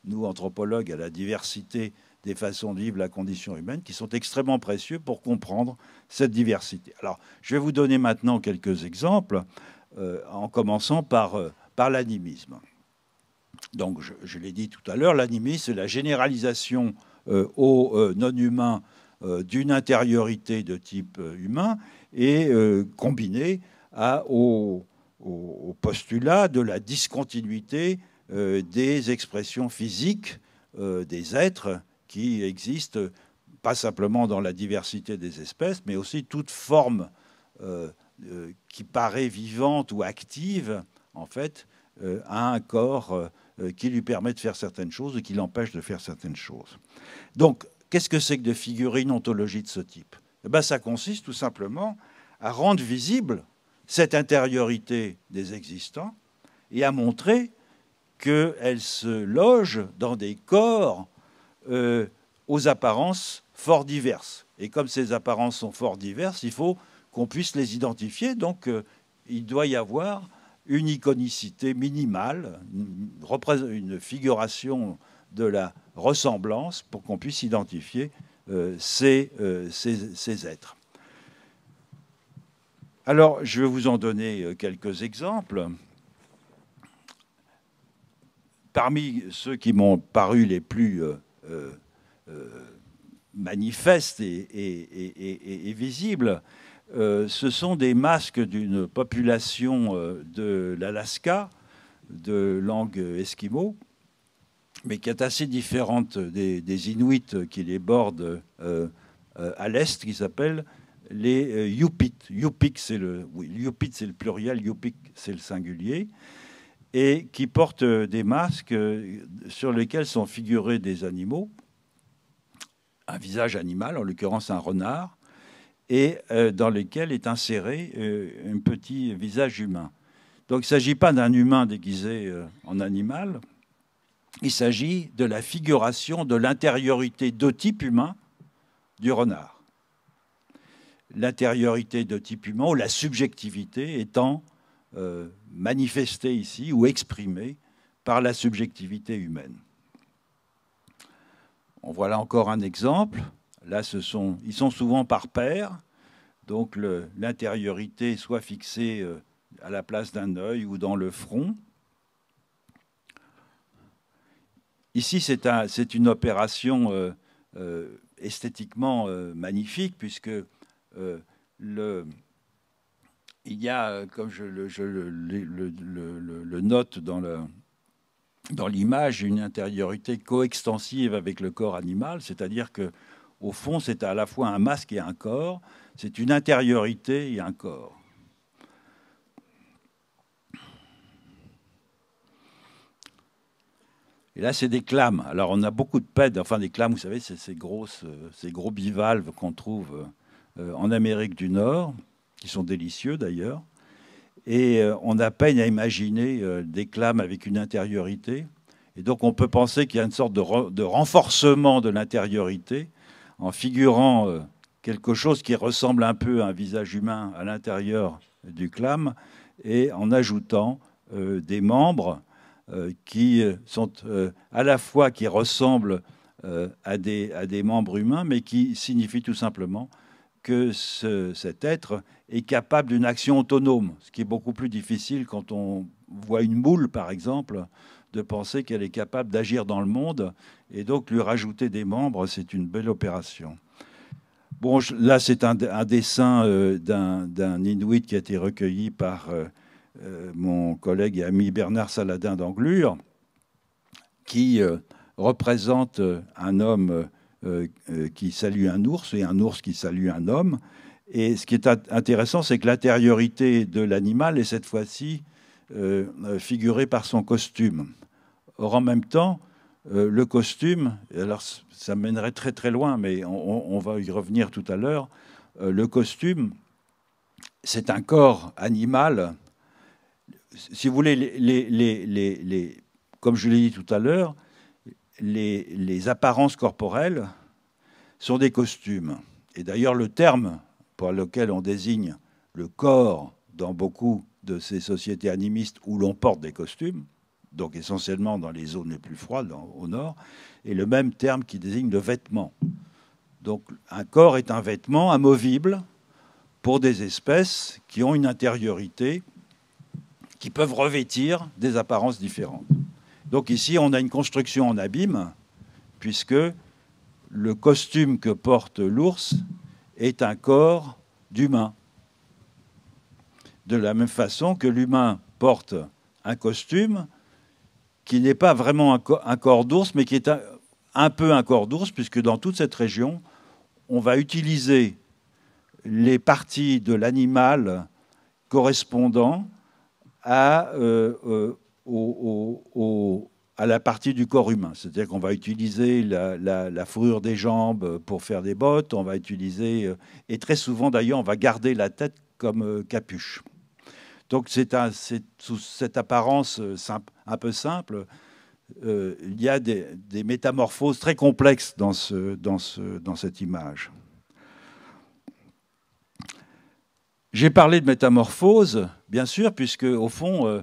A: nous anthropologues, à la diversité des façons de vivre la condition humaine qui sont extrêmement précieux pour comprendre cette diversité. Alors, je vais vous donner maintenant quelques exemples, euh, en commençant par, euh, par l'animisme. Donc, je, l'ai dit tout à l'heure, l'animisme, c'est la généralisation au euh, aux non humain d'une intériorité de type humain et combinée au, postulat de la discontinuité des expressions physiques des êtres qui existe pas simplement dans la diversité des espèces, mais aussi toute forme euh, euh, qui paraît vivante ou active, en fait, a euh, un corps qui lui permet de faire certaines choses et qui l'empêche de faire certaines choses. Donc, qu'est-ce que c'est que de figurer une ontologie de ce type eh ben, Ça consiste tout simplement à rendre visible cette intériorité des existants et à montrer qu'elle se loge dans des corps euh, aux apparences fort diverses. Et comme ces apparences sont fort diverses, il faut qu'on puisse les identifier. Donc euh, il doit y avoir une iconicité minimale, une, figuration de la ressemblance pour qu'on puisse identifier euh, ces, êtres. Alors, je vais vous en donner quelques exemples. Parmi ceux qui m'ont paru les plus euh, euh, manifeste et, et, visible. Euh, ce sont des masques d'une population de l'Alaska, de langue Esquimaux, mais qui est assez différente des, Inuits qui les bordent à l'est, qui s'appellent les Yupik. Yupik, c'est le, oui, le, pluriel, Yupik, c'est le singulier et qui portent euh, des masques euh, sur lesquels sont figurés des animaux, un visage animal, en l'occurrence un renard, et euh, dans lesquels est inséré un petit visage humain. Donc il ne s'agit pas d'un humain déguisé en animal, il s'agit de la figuration de l'intériorité de type humain du renard. L'intériorité de type humain ou la subjectivité étant euh, manifestés ici ou exprimés par la subjectivité humaine. On voit là encore un exemple. Là, ils sont souvent par paires, donc l'intériorité soit fixée euh, à la place d'un œil ou dans le front. Ici, c'est une opération euh, esthétiquement magnifique, puisque le, il y a, euh, comme je, le, note dans l'image une intériorité coextensive avec le corps animal, c'est-à-dire que au fond, c'est à la fois un masque et un corps, c'est une intériorité et un corps. Et là, c'est des clames. Alors, on a beaucoup de pèdes, enfin des clames, vous savez, c'est ces, grosses, euh, ces gros bivalves qu'on trouve euh, en Amérique du Nord qui sont délicieux d'ailleurs. Et euh, on a peine à imaginer euh, des clames avec une intériorité. Et donc on peut penser qu'il y a une sorte de, renforcement de l'intériorité en figurant euh, quelque chose qui ressemble un peu à un visage humain à l'intérieur du clame et en ajoutant des membres qui sont à la fois qui ressemblent à à, des, membres humains mais qui signifient tout simplement que ce, cet être est capable d'une action autonome, ce qui est beaucoup plus difficile quand on voit une moule, par exemple, de penser qu'elle est capable d'agir dans le monde, et donc lui rajouter des membres, c'est une belle opération. Bon, là, c'est un, dessin euh, d'un Inuit qui a été recueilli par euh, euh, mon collègue et ami Bernard Saladin d'Anglure, qui représente un homme euh, euh, qui salue un ours et un ours qui salue un homme. Et ce qui est intéressant, c'est que l'intériorité de l'animal est cette fois-ci euh, figurée par son costume. Or, en même temps, le costume, alors ça mènerait très très loin, mais on, va y revenir tout à l'heure, le costume, c'est un corps animal. Si vous voulez, les, les, les, comme je l'ai dit tout à l'heure, les, apparences corporelles sont des costumes. Et d'ailleurs, le terme par lequel on désigne le corps dans beaucoup de ces sociétés animistes où l'on porte des costumes, donc essentiellement dans les zones les plus froides au nord, est le même terme qui désigne le vêtement. Donc un corps est un vêtement amovible pour des espèces qui ont une intériorité, qui peuvent revêtir des apparences différentes. Donc ici, on a une construction en abîme, puisque le costume que porte l'ours est un corps d'humain. De la même façon que l'humain porte un costume qui n'est pas vraiment un, corps d'ours, mais qui est un, peu un corps d'ours, puisque dans toute cette région, on va utiliser les parties de l'animal correspondant à, euh, euh, au, à la partie du corps humain. C'est-à-dire qu'on va utiliser la, fourrure des jambes pour faire des bottes, on va utiliser, euh, et très souvent d'ailleurs, on va garder la tête comme euh, capuche. Donc c'est sous cette apparence euh, simple, un peu simple, il y a des, métamorphoses très complexes dans, ce, dans, ce, dans cette image. J'ai parlé de métamorphose, bien sûr, puisque au fond,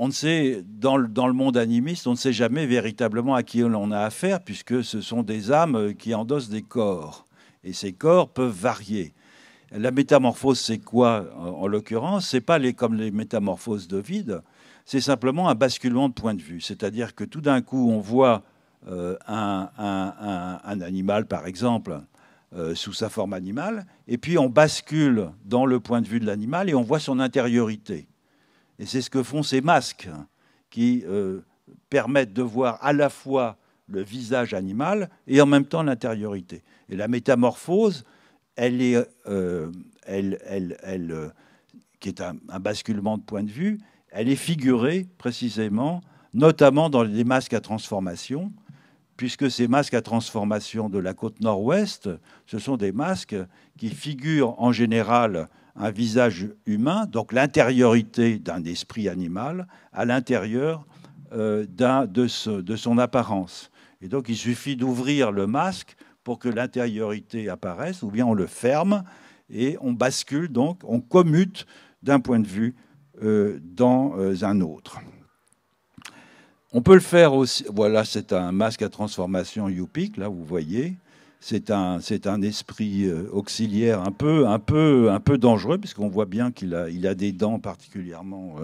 A: on sait, dans le, monde animiste, on ne sait jamais véritablement à qui on a affaire, puisque ce sont des âmes euh, qui endossent des corps. Et ces corps peuvent varier. La métamorphose, c'est quoi en, l'occurrence C'est pas les, comme les métamorphoses de vide, c'est simplement un basculement de point de vue. C'est-à-dire que tout d'un coup, on voit euh, un, animal, par exemple, euh, sous sa forme animale, et puis on bascule dans le point de vue de l'animal et on voit son intériorité. Et c'est ce que font ces masques qui euh, permettent de voir à la fois le visage animal et en même temps l'intériorité. Et la métamorphose, euh, euh, qui est un, basculement de point de vue, elle est figurée précisément, notamment dans les masques à transformation, puisque ces masques à transformation de la côte nord-ouest, ce sont des masques qui figurent en général un visage humain, donc l'intériorité d'un esprit animal à l'intérieur euh, de, son apparence. Et donc il suffit d'ouvrir le masque pour que l'intériorité apparaisse, ou bien on le ferme et on bascule donc, on commute d'un point de vue euh, dans euh, un autre. On peut le faire aussi. Voilà, c'est un masque à transformation Yupik, là, vous voyez c'est un, esprit euh, auxiliaire un peu, dangereux, puisqu'on voit bien qu'il a, des dents particulièrement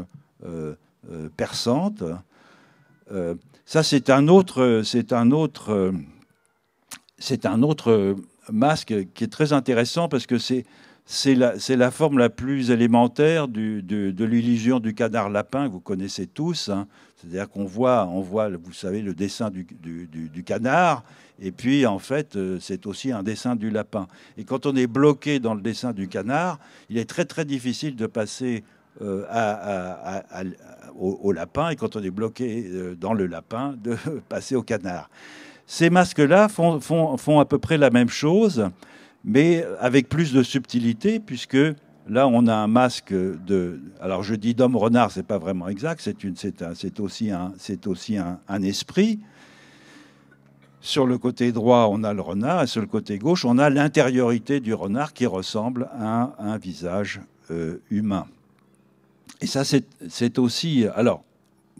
A: perçantes. ça, c'est un autre, masque qui est très intéressant parce que c'est, la, forme la plus élémentaire de l'illusion du canard lapin que vous connaissez tous. Hein. C'est-à-dire qu'on voit, on voit, vous savez, le dessin du canard et puis, en fait, euh, c'est aussi un dessin du lapin. Et quand on est bloqué dans le dessin du canard, il est très très difficile de passer euh, au, lapin et quand on est bloqué euh, dans le lapin, de passer au canard. Ces masques-là font, à peu près la même chose, mais avec plus de subtilité, puisque là, on a un masque de... Alors, je dis d'homme renard, c'est pas vraiment exact, c'est aussi, un, aussi un, un esprit, sur le côté droit, on a le renard, et sur le côté gauche, on a l'intériorité du renard qui ressemble à un, visage euh, humain. Et ça, c'est aussi... Alors,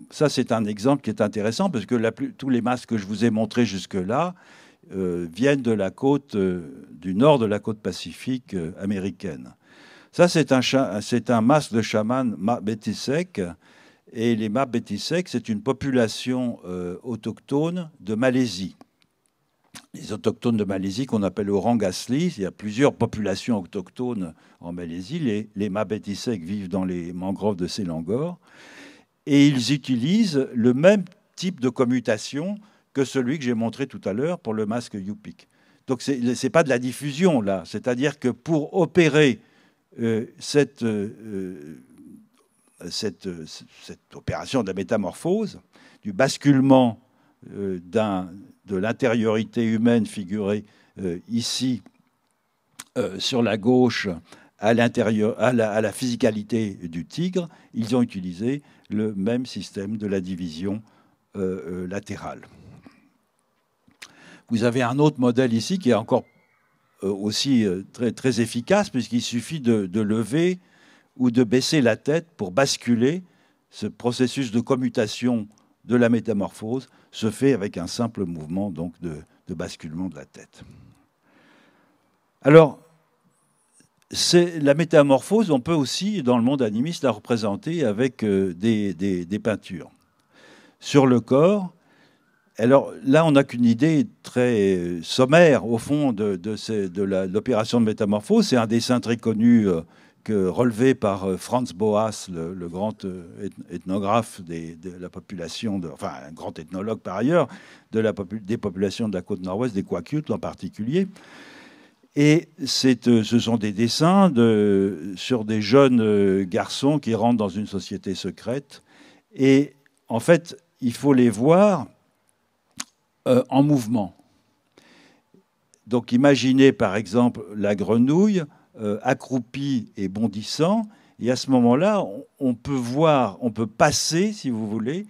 A: ça, c'est un exemple qui est intéressant, parce que tous les masques que je vous ai montrés jusque-là euh, viennent de la côte, euh, du nord de la côte pacifique américaine. Ça, c'est un, masque de chaman Mabetisek. et les Mabetisek, c'est une population autochtone de Malaisie les autochtones de Malaisie qu'on appelle orang asli. Il y a plusieurs populations autochtones en Malaisie. Les, les vivent dans les mangroves de Selangor. Et ils utilisent le même type de commutation que celui que j'ai montré tout à l'heure pour le masque Yupik. Donc ce n'est pas de la diffusion là. C'est-à-dire que pour opérer euh, cette, euh, euh, cette, cette opération de la métamorphose, du basculement d'un de l'intériorité humaine figurée euh, ici euh, sur la gauche à, l'intérieur, à, la, physicalité du tigre, ils ont utilisé le même système de la division euh, latérale. Vous avez un autre modèle ici qui est encore aussi très, efficace puisqu'il suffit de, de, lever ou de baisser la tête pour basculer ce processus de commutation de la métamorphose se fait avec un simple mouvement donc de, basculement de la tête. Alors, c'est la métamorphose, on peut aussi, dans le monde animiste, la représenter avec euh, des, peintures. Sur le corps, alors là, on n'a qu'une idée très euh, sommaire, au fond, de, de, de l'opération de métamorphose. C'est un dessin très connu euh, relevé par euh, Franz Boas, le, grand euh, ethnographe de la population, enfin un grand ethnologue par ailleurs, des populations de la côte nord-ouest, des Kwakiutl en particulier. Et euh, ce sont des dessins sur des jeunes garçons qui rentrent dans une société secrète. Et en fait, il faut les voir en mouvement. Donc imaginez par exemple la grenouille euh, accroupi et bondissant. Et à ce moment-là, on, peut voir, on peut passer, si vous voulez,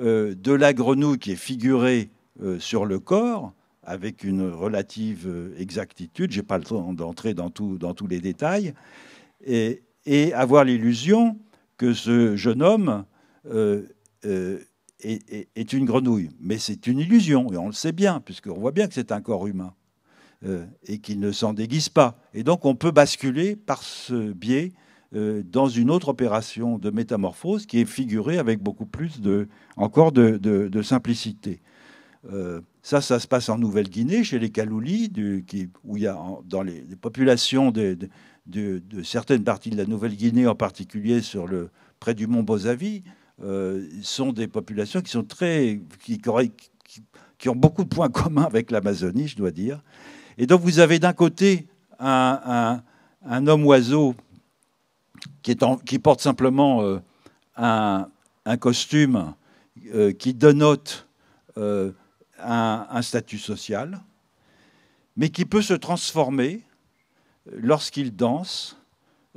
A: euh, de la grenouille qui est figurée euh, sur le corps avec une relative exactitude. J'ai pas le temps d'entrer dans, tous les détails et, avoir l'illusion que ce jeune homme est, est, une grenouille. Mais c'est une illusion, et on le sait bien, puisqu'on voit bien que c'est un corps humain. Euh, et qu'ils ne s'en déguisent pas. Et donc on peut basculer par ce biais euh, dans une autre opération de métamorphose qui est figurée avec beaucoup plus de, encore de, simplicité. Euh, ça, ça se passe en Nouvelle-Guinée, chez les Kaloulis, où il y a dans les, populations de, certaines parties de la Nouvelle-Guinée, en particulier sur le, près du mont Bozavi, sont des populations qui sont très, qui ont beaucoup de points communs avec l'Amazonie, je dois dire, et donc vous avez d'un côté un, homme-oiseau qui, porte simplement euh, un, costume euh, qui denote euh, un, statut social, mais qui peut se transformer lorsqu'il danse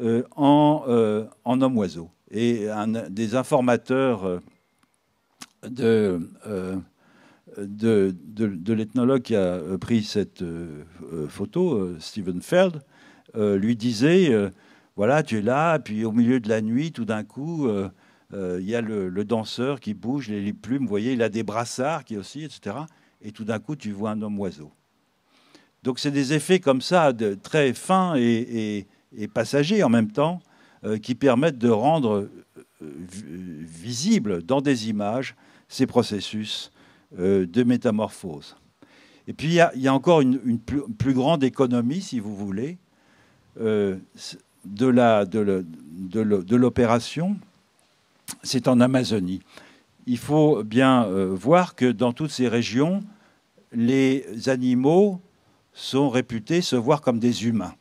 A: en, homme-oiseau. Et un des informateurs de, de, l'ethnologue qui a euh, pris cette euh, euh, photo, Stephen Feld, lui disait voilà, tu es là, puis au milieu de la nuit, tout d'un coup, il y a le, danseur qui bouge, les, plumes, vous voyez, il a des brassards qui aussi, etc. Et tout d'un coup, tu vois un homme oiseau. Donc, c'est des effets comme ça, très fins et, passagers en même temps, qui permettent de rendre visibles dans des images ces processus euh, de métamorphose. Et puis, il y, a, encore une, plus, grande économie, si vous voulez, euh, de, l'opération. C'est en Amazonie. Il faut bien euh, voir que dans toutes ces régions, les animaux sont réputés se voir comme des humains.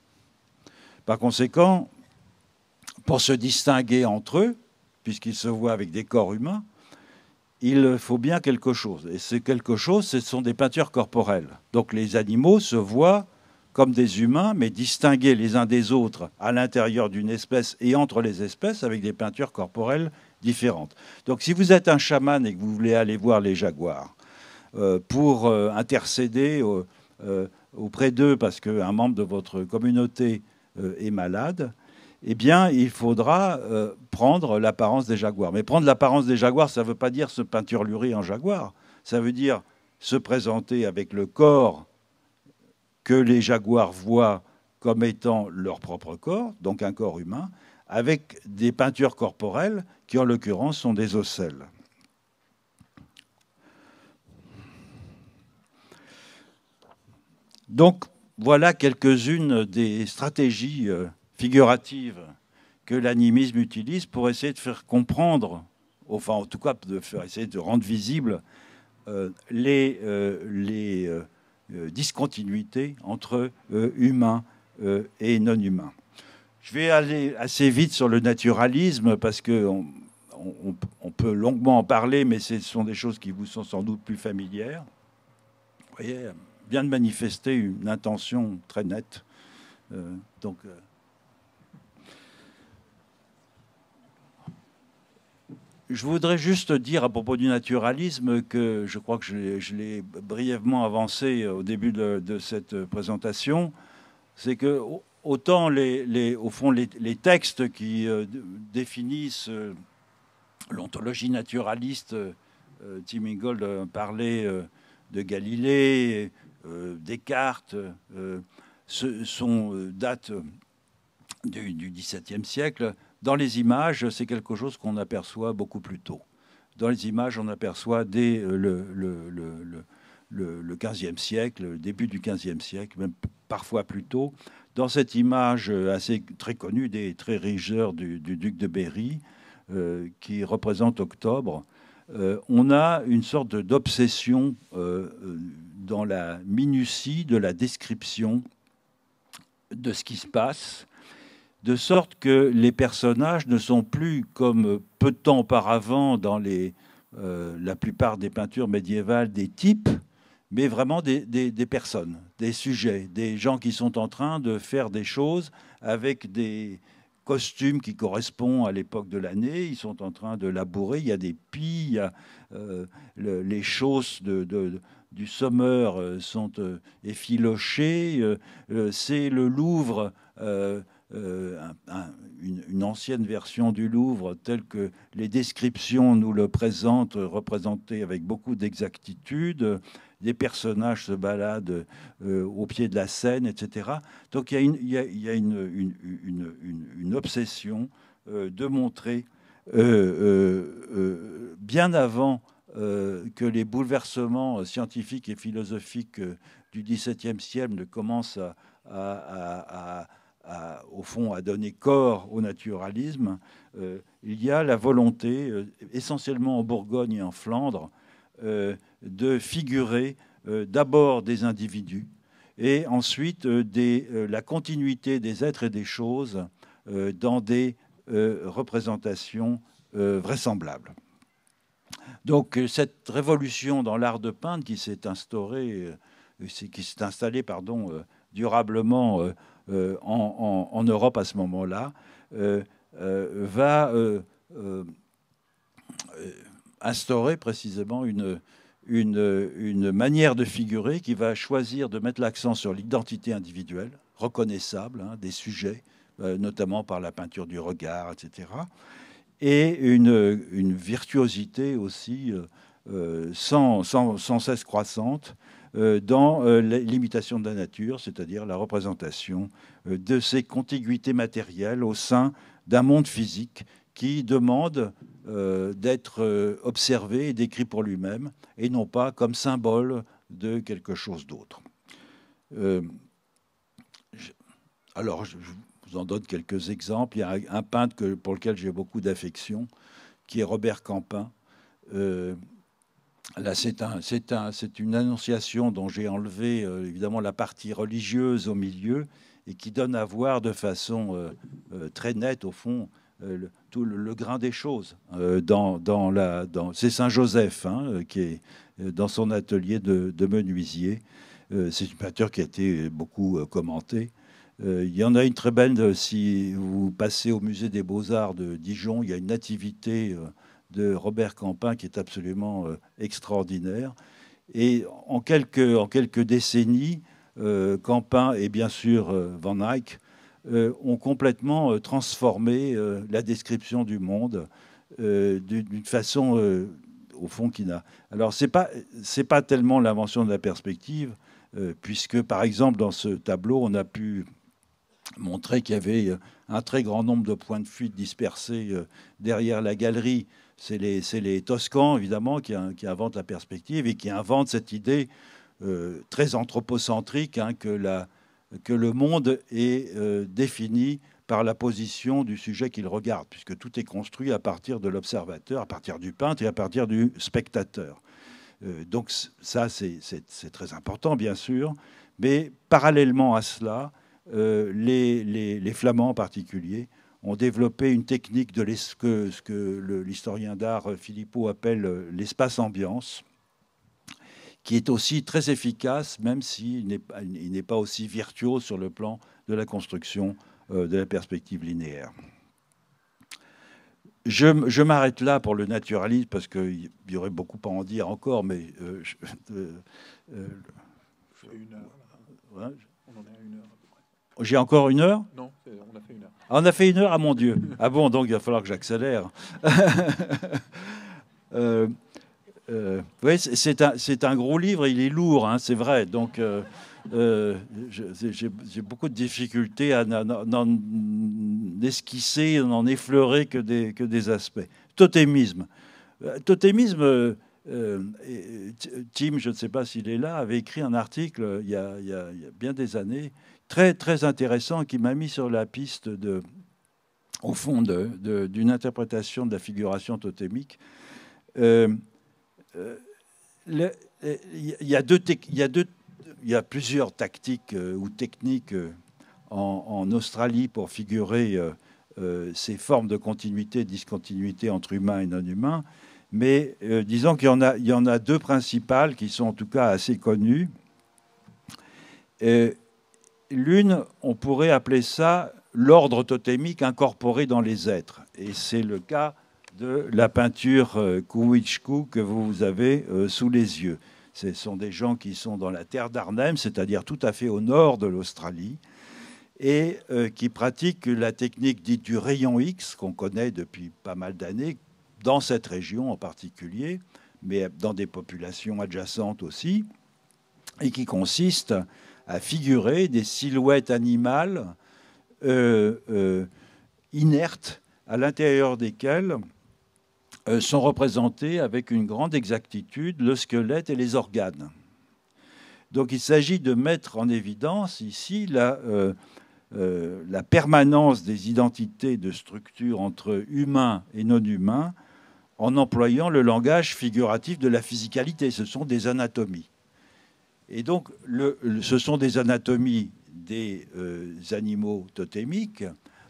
A: Par conséquent, pour se distinguer entre eux, puisqu'ils se voient avec des corps humains, il faut bien quelque chose. Et ce quelque chose, ce sont des peintures corporelles. Donc les animaux se voient comme des humains, mais distingués les uns des autres à l'intérieur d'une espèce et entre les espèces avec des peintures corporelles différentes. Donc si vous êtes un chaman et que vous voulez aller voir les jaguars euh, pour euh, intercéder euh, auprès d'eux parce qu'un membre de votre communauté est malade, eh bien, il faudra euh, prendre l'apparence des jaguars. Mais prendre l'apparence des jaguars, ça ne veut pas dire se peinturlurer en jaguar. Ça veut dire se présenter avec le corps que les jaguars voient comme étant leur propre corps, donc un corps humain, avec des peintures corporelles qui, en l'occurrence, sont des ocelles. Donc, voilà quelques-unes des stratégies. Euh, figurative que l'animisme utilise pour essayer de faire comprendre, enfin en tout cas de faire essayer de rendre visible euh, les, euh, les euh, discontinuités entre humains et non-humains. Je vais aller assez vite sur le naturalisme parce que on, peut longuement en parler, mais ce sont des choses qui vous sont sans doute plus familières. Vous voyez, bien de manifester une intention très nette. donc Je voudrais juste dire à propos du naturalisme que je crois que je l'ai brièvement avancé au début de, cette présentation, c'est que autant les, au fond les, textes qui euh, définissent euh, l'ontologie naturaliste, euh, Tim Ingold parlait de Galilée, Descartes, sont datent du XVIIe siècle. Dans les images, c'est quelque chose qu'on aperçoit beaucoup plus tôt. Dans les images, on aperçoit dès euh, le, 15e siècle, le début du 15e siècle, même parfois plus tôt. Dans cette image euh, assez très connue des très régeurs du, duc de Berry, euh, qui représente Octobre, on a une sorte d'obsession dans la minutie de la description de ce qui se passe de sorte que les personnages ne sont plus comme peu de temps auparavant dans euh, la plupart des peintures médiévales des types, mais vraiment des, personnes, des sujets, des gens qui sont en train de faire des choses avec des costumes qui correspondent à l'époque de l'année. Ils sont en train de labourer. Il y a des pies, euh, les chausses du Sommeur euh, sont effilochées. C'est le Louvre euh, une, ancienne version du Louvre telle que les descriptions nous le présentent, représentée avec beaucoup d'exactitude. Des personnages se baladent euh, au pied de la scène, etc. Donc il y a une, obsession de montrer euh, bien avant que les bouleversements scientifiques et philosophiques du XVIIe siècle ne commencent à, à, au fond, à donner corps au naturalisme, euh, il y a la volonté, euh, essentiellement en Bourgogne et en Flandre, euh, de figurer d'abord des individus et ensuite la continuité des êtres et des choses dans des représentations vraisemblables. Donc cette révolution dans l'art de peindre qui s'est instaurée, qui s'est installée pardon, durablement euh, en, Europe à ce moment-là, euh, euh, va instaurer précisément une, une, une, manière de figurer qui va choisir de mettre l'accent sur l'identité individuelle, reconnaissable, hein, des sujets, notamment par la peinture du regard, etc. Et une, une virtuosité aussi sans, sans, sans, cesse croissante euh, dans euh, l'imitation de la nature, c'est-à-dire la représentation euh, de ces contiguïtés matérielles au sein d'un monde physique qui demande d'être observé et décrit pour lui-même, et non pas comme symbole de quelque chose d'autre. alors, je vous en donne quelques exemples. Il y a un peintre pour lequel j'ai beaucoup d'affection, qui est Robert Campin, euh, Là, c'est un, une annonciation dont j'ai enlevé euh, évidemment la partie religieuse au milieu et qui donne à voir de façon euh, euh, très nette, au fond, tout le, grain des choses. dans, la, dans c'est Saint Joseph hein, qui est dans son atelier de menuisier. c'est une peinture qui a été beaucoup commentée. Il y en a une très belle, si vous passez au musée des beaux-arts de Dijon, il y a une nativité de Robert Campin qui est absolument euh, extraordinaire. Et en quelques, en quelques décennies, euh, Campin et bien sûr euh, Van Eyck ont complètement transformé la description du monde d'une façon au fond qui n'a. Alors c'est pas pas tellement l'invention de la perspective, puisque par exemple dans ce tableau on a pu montrer qu'il y avait un très grand nombre de points de fuite dispersés derrière la galerie c'est les, les, Toscans, évidemment, qui, inventent la perspective et qui inventent cette idée euh, très anthropocentrique hein, que, le monde est euh, défini par la position du sujet qu'il regarde, puisque tout est construit à partir de l'observateur, à partir du peintre et à partir du spectateur. Euh, donc ça, c'est très important, bien sûr, mais parallèlement à cela, les Flamands en particulier ont développé une technique de ce que, l'historien d'art Philippot euh, appelle euh, l'espace ambiance, qui est aussi très efficace, même s'il n'est pas aussi virtuose sur le plan de la construction euh, de la perspective linéaire. Je, m'arrête là pour le naturalisme, parce qu'il y aurait beaucoup à en dire encore, mais... je, On
C: en une heure.
A: J'ai encore une heure Non, on a fait une heure. Ah, on a fait une heure Ah mon Dieu Ah bon, donc il va falloir que j'accélère. euh, euh c'est un, gros livre, il est lourd, hein, c'est vrai. Donc. Euh, euh, j'ai beaucoup de difficultés à n'en esquisser, à n'en effleurer que des, que des aspects. Totémisme. Totémisme, Tim, je ne sais pas s'il est là, avait écrit un article il y a bien des années très, très intéressant qui m'a mis sur la piste, de, au fond, d'une de, interprétation de la figuration totémique. il euh, euh, euh, y a, deux il y a, deux, il y a plusieurs tactiques ou techniques en, Australie pour figurer ces formes de continuité, discontinuité entre humains et non-humains. Mais disons qu'il y, en a, il y en a deux principales qui sont en tout cas assez connues. Et, L'une, on pourrait appeler ça l'ordre totémique incorporé dans les êtres. Et c'est le cas de la peinture euh, Kuwichku que vous avez euh, sous les yeux. Ce sont des gens qui sont dans la terre d'Arnhem, c'est-à-dire tout à fait au nord de l'Australie, et euh, qui pratiquent la technique dite du rayon X, qu'on connaît depuis pas mal d'années, dans cette région en particulier, mais dans des populations adjacentes aussi, et qui consiste à figurer des silhouettes animales euh, euh, inertes à l'intérieur desquelles euh, sont représentés avec une grande exactitude le squelette et les organes. Donc il s'agit de mettre en évidence ici la, la permanence des identités de structure entre humains et non humains en employant le langage figuratif de la physicalité. Ce sont des anatomies. Et donc, ce sont des anatomies des euh, animaux totémiques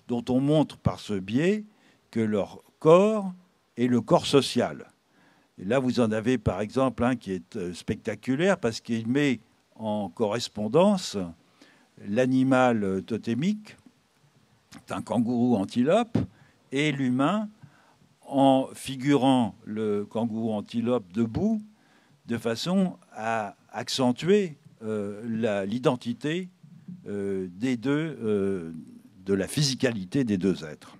A: dont on montre par ce biais que leur corps est le corps social. Et là, vous en avez par exemple un qui est euh, spectaculaire parce qu'il met en correspondance l'animal euh, totémique, un kangourou antilope, et l'humain en figurant le kangourou antilope debout de façon à accentuer euh, l'identité euh, des deux, euh, de la physicalité des deux êtres.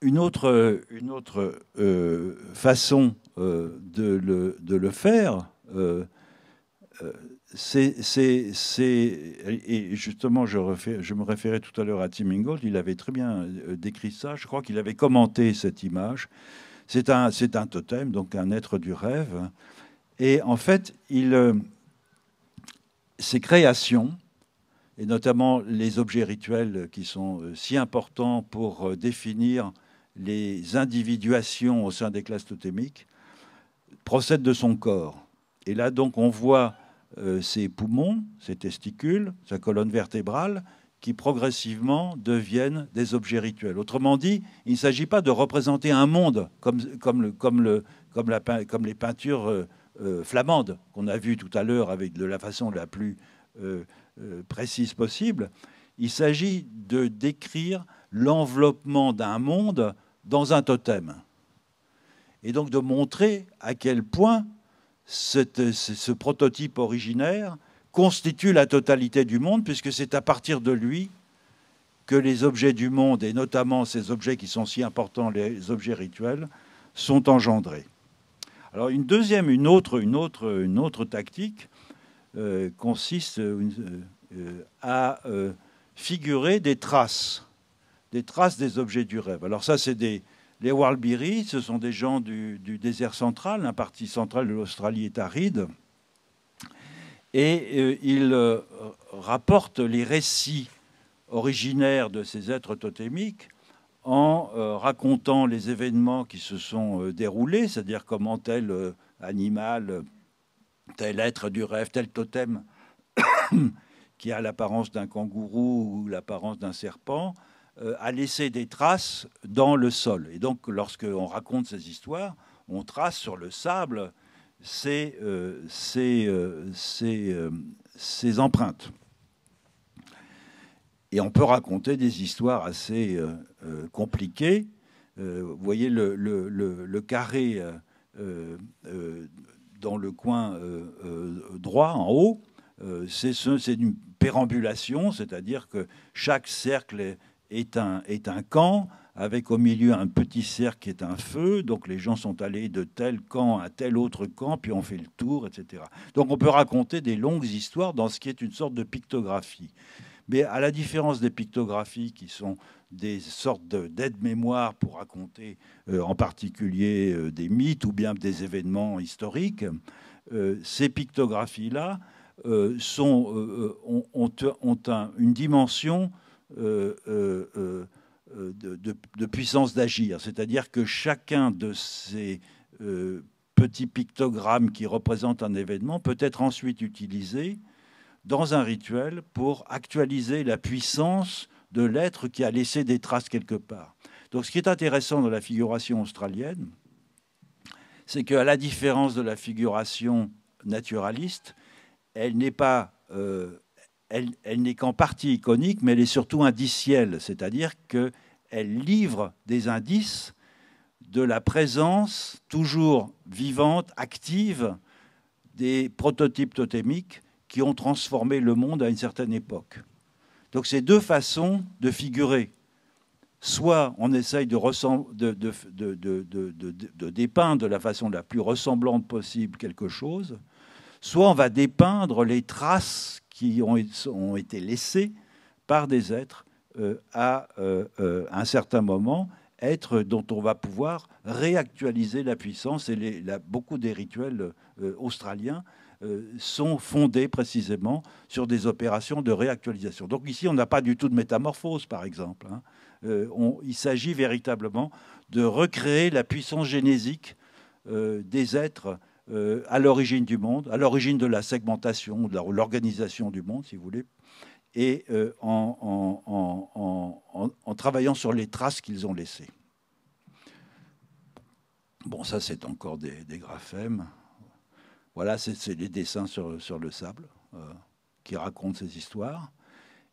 A: Une autre, une autre façon de, le, de, le, faire, c'est, et justement, je, je, me référais tout à l'heure à Tim Ingold, il avait très bien euh, décrit ça, je crois qu'il avait commenté cette image. C'est un, c'est un totem, donc un être du rêve. Et en fait, il, euh, ses créations, et notamment les objets rituels qui sont euh, si importants pour définir les individuations au sein des classes totémiques, procèdent de son corps. Et là, donc, on voit ses euh, poumons, ses testicules, sa colonne vertébrale, qui progressivement deviennent des objets rituels. Autrement dit, il ne s'agit pas de représenter un monde comme, le, comme, le, les peintures euh, euh, flamandes qu'on a vues tout à l'heure avec de la façon la plus précise possible. Il s'agit de décrire l'enveloppement d'un monde dans un totem. Et donc de montrer à quel point ce prototype originaire constitue la totalité du monde, puisque c'est à partir de lui que les objets du monde, et notamment ces objets qui sont si importants, les objets rituels, sont engendrés. Alors une deuxième, une autre, une autre, une autre tactique euh, consiste euh, euh, à figurer des traces, des traces des objets du rêve. Alors ça, c'est des, les Walbiri, ce sont des gens du, désert central. La partie centrale de l'Australie est aride. Et euh, ils euh, rapportent les récits originaires de ces êtres totémiques en euh, racontant les événements qui se sont déroulés, c'est-à-dire comment tel animal, tel être du rêve, tel totem qui a l'apparence d'un kangourou ou l'apparence d'un serpent, a euh, laissé des traces dans le sol. Et donc, lorsque on raconte ces histoires, on trace sur le sable ces, euh, ces, euh, ces, empreintes. Et on peut raconter des histoires assez compliquées. vous voyez le, le, le, carré dans le coin droit, en haut, c'est ce, une pérambulation, c'est-à-dire que chaque cercle est, est un, camp avec au milieu un petit cercle qui est un feu. Donc les gens sont allés de tel camp à tel autre camp, puis on fait le tour, etc. Donc on peut raconter des longues histoires dans ce qui est une sorte de pictographie. Mais à la différence des pictographies qui sont des sortes daides mémoire pour raconter euh, en particulier euh, des mythes ou bien des événements historiques, euh, ces pictographies-là ont, une dimension euh, euh, euh, de, puissance d'agir. C'est-à-dire que chacun de ces petits pictogrammes qui représentent un événement peut être ensuite utilisé dans un rituel pour actualiser la puissance de l'être qui a laissé des traces quelque part. Donc ce qui est intéressant dans la figuration australienne, c'est qu'à la différence de la figuration naturaliste, elle n'est pas elle, n'est qu'en partie iconique, mais elle est surtout indicielle, c'est-à-dire qu'elle livre des indices de la présence toujours vivante, active, des prototypes totémiques qui ont transformé le monde à une certaine époque. Donc c'est deux façons de figurer. Soit on essaye de, de, dépeindre de la façon la plus ressemblante possible quelque chose, soit on va dépeindre les traces qui ont, été laissés par des êtres euh, à euh, euh, un certain moment, êtres dont on va pouvoir réactualiser la puissance. Et beaucoup des rituels australiens sont fondés précisément sur des opérations de réactualisation. Donc ici, on n'a pas du tout de métamorphose, par exemple. Hein. il s'agit véritablement de recréer la puissance génésique des êtres euh, à l'origine du monde, à l'origine de la segmentation, de l'organisation du monde, si vous voulez, et euh, en, travaillant sur les traces qu'ils ont laissées. Bon, ça, c'est encore des, graphèmes. Voilà, c'est les dessins sur, le sable euh, qui racontent ces histoires.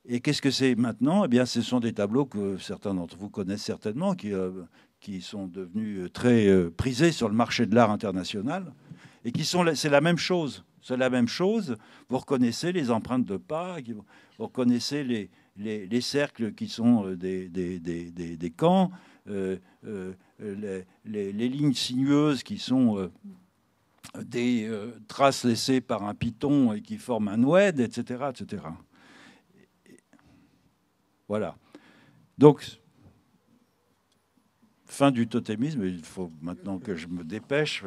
A: Et qu'est-ce que c'est maintenant Eh bien, ce sont des tableaux que certains d'entre vous connaissent certainement, qui, qui sont devenus très prisés sur le marché de l'art international et qui sont, c'est la même chose. C'est la même chose. Vous reconnaissez les empreintes de pas, vous reconnaissez les, les, cercles qui sont euh, des, des, des, des camps, euh, euh, les, les, lignes sinueuses qui sont des traces laissées par un piton et qui forment un oued, etc., etc. Voilà. Donc, fin du totémisme. Il faut maintenant que je me dépêche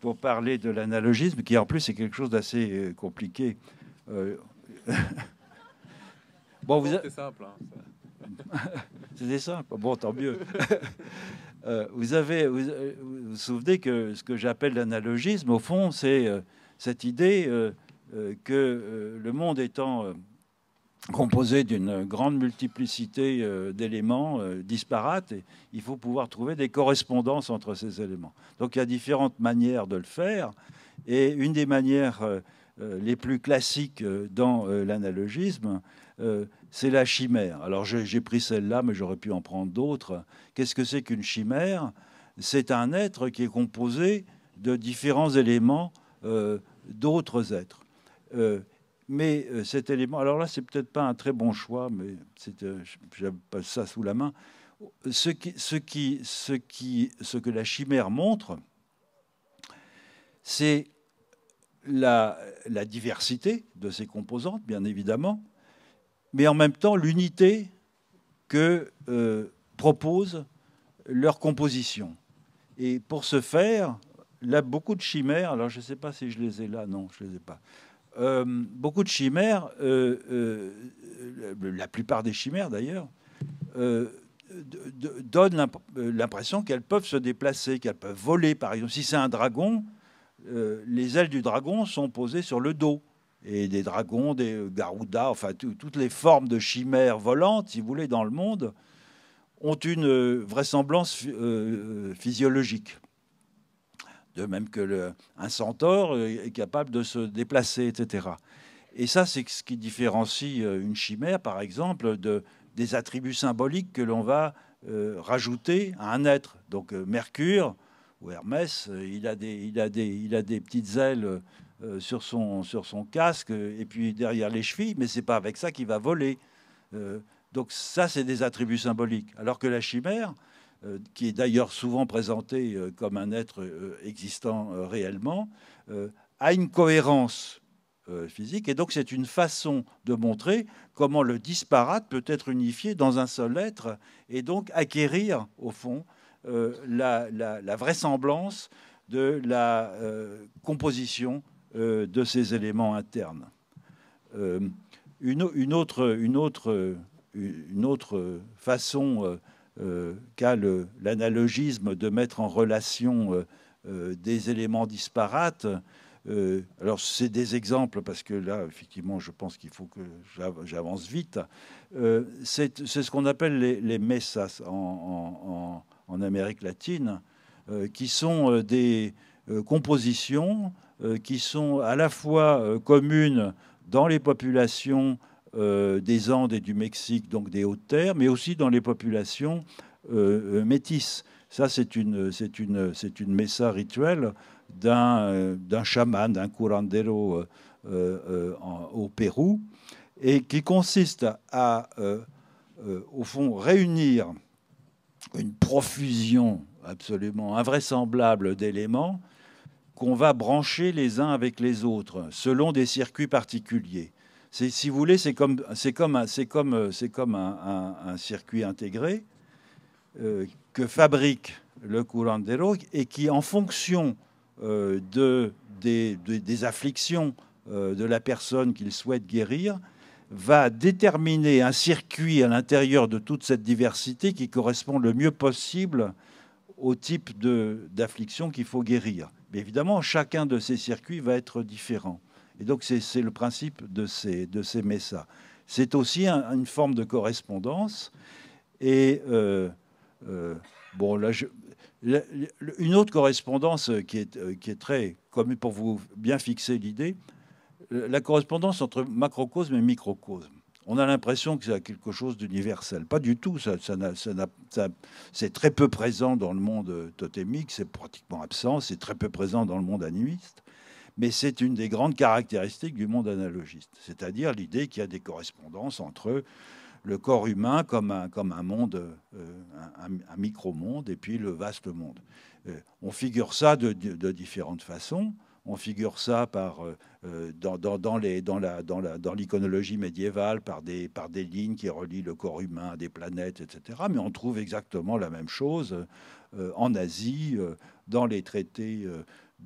A: pour parler de l'analogisme, qui en plus est quelque chose d'assez euh, compliqué. Euh, bon, vous C'était simple. Hein, C'était simple. Bon, tant mieux. Euh, vous avez, vous, souvenez que ce que j'appelle l'analogisme, au fond, c'est cette idée que le monde étant composé d'une grande multiplicité euh, d'éléments euh, disparates il faut pouvoir trouver des correspondances entre ces éléments. Donc il y a différentes manières de le faire et une des manières euh, les plus classiques dans l'analogisme, c'est la chimère. Alors j'ai pris celle-là, mais j'aurais pu en prendre d'autres. Qu'est-ce que c'est qu'une chimère C'est un être qui est composé de différents éléments d'autres êtres. Mais euh, cet élément, alors là, c'est peut-être pas un très bon choix, mais c'est, euh, j'aime pas ça sous la main. Ce, qui, qui, ce, que la chimère montre, c'est la, diversité de ses composantes, bien évidemment, mais en même temps l'unité que euh, propose leur composition. Et pour ce faire, là, beaucoup de chimères, alors je ne sais pas si je les ai là, non, je ne les ai pas. Euh, beaucoup de chimères, euh, euh, la plupart des chimères d'ailleurs, donnent l'impression qu'elles peuvent se déplacer, qu'elles peuvent voler. Par exemple, si c'est un dragon, les ailes du dragon sont posées sur le dos. Et des dragons, des garudas, enfin toutes les formes de chimères volantes, si vous voulez, dans le monde, ont une vraisemblance physiologique même que le, centaure euh, est capable de se déplacer, etc. Et ça, c'est ce qui différencie euh, une chimère, par exemple, de, des attributs symboliques que l'on va euh, rajouter à un être. Donc Mercure ou Hermès, il a des, il a des, il a des petites ailes sur, son, casque et puis derrière les chevilles, mais c'est pas avec ça qu'il va voler. donc ça, c'est des attributs symboliques. Alors que la chimère, euh, qui est d'ailleurs souvent présenté euh, comme un être euh, existant réellement, a une cohérence physique. Et donc c'est une façon de montrer comment le disparate peut être unifié dans un seul être et donc acquérir, au fond, la, vraisemblance de la composition de ces éléments internes. Une, autre, une, autre, une autre façon euh, qu'a l'analogisme de mettre en relation euh, euh, des éléments disparates. alors, c'est des exemples, parce que là, effectivement, je pense qu'il faut que j'avance vite. c'est ce qu'on appelle les, les messas en, en, en, Amérique latine, qui sont des compositions qui sont à la fois communes dans les populations euh, des Andes et du Mexique, donc des hautes terres, mais aussi dans les populations euh, euh, métisses. Ça, c'est une, c'est messa rituelle d'un, d'un chaman, d'un curandero au Pérou, et qui consiste à, au fond, réunir une profusion absolument invraisemblable d'éléments qu'on va brancher les uns avec les autres selon des circuits particuliers si vous voulez, c'est comme, un, circuit intégré euh, que fabrique le courant curandero et qui, en fonction euh, des, afflictions euh, de la personne qu'il souhaite guérir, va déterminer un circuit à l'intérieur de toute cette diversité qui correspond le mieux possible au type d'affliction qu'il faut guérir. Mais évidemment, chacun de ces circuits va être différent. Et donc, c'est le principe de ces, de messas. C'est aussi une forme de correspondance. Et euh, euh, bon, une autre correspondance euh, qui est, très, comme pour vous bien fixer l'idée, la correspondance entre macrocosme et microcosme. On a l'impression que c'est quelque chose d'universel. Pas du tout. c'est très peu présent dans le monde totémique, c'est pratiquement absent, c'est très peu présent dans le monde animiste mais c'est une des grandes caractéristiques du monde analogiste, c'est-à-dire l'idée qu'il y a des correspondances entre le corps humain comme un, comme un monde, euh, un, micro-monde, et puis le vaste monde. Euh, on figure ça de, différentes façons. On figure ça par, euh, dans, dans, les, dans, la, dans, la, dans l'iconologie médiévale par des, par des lignes qui relient le corps humain à des planètes, etc. Mais on trouve exactement la même chose en Asie, dans les traités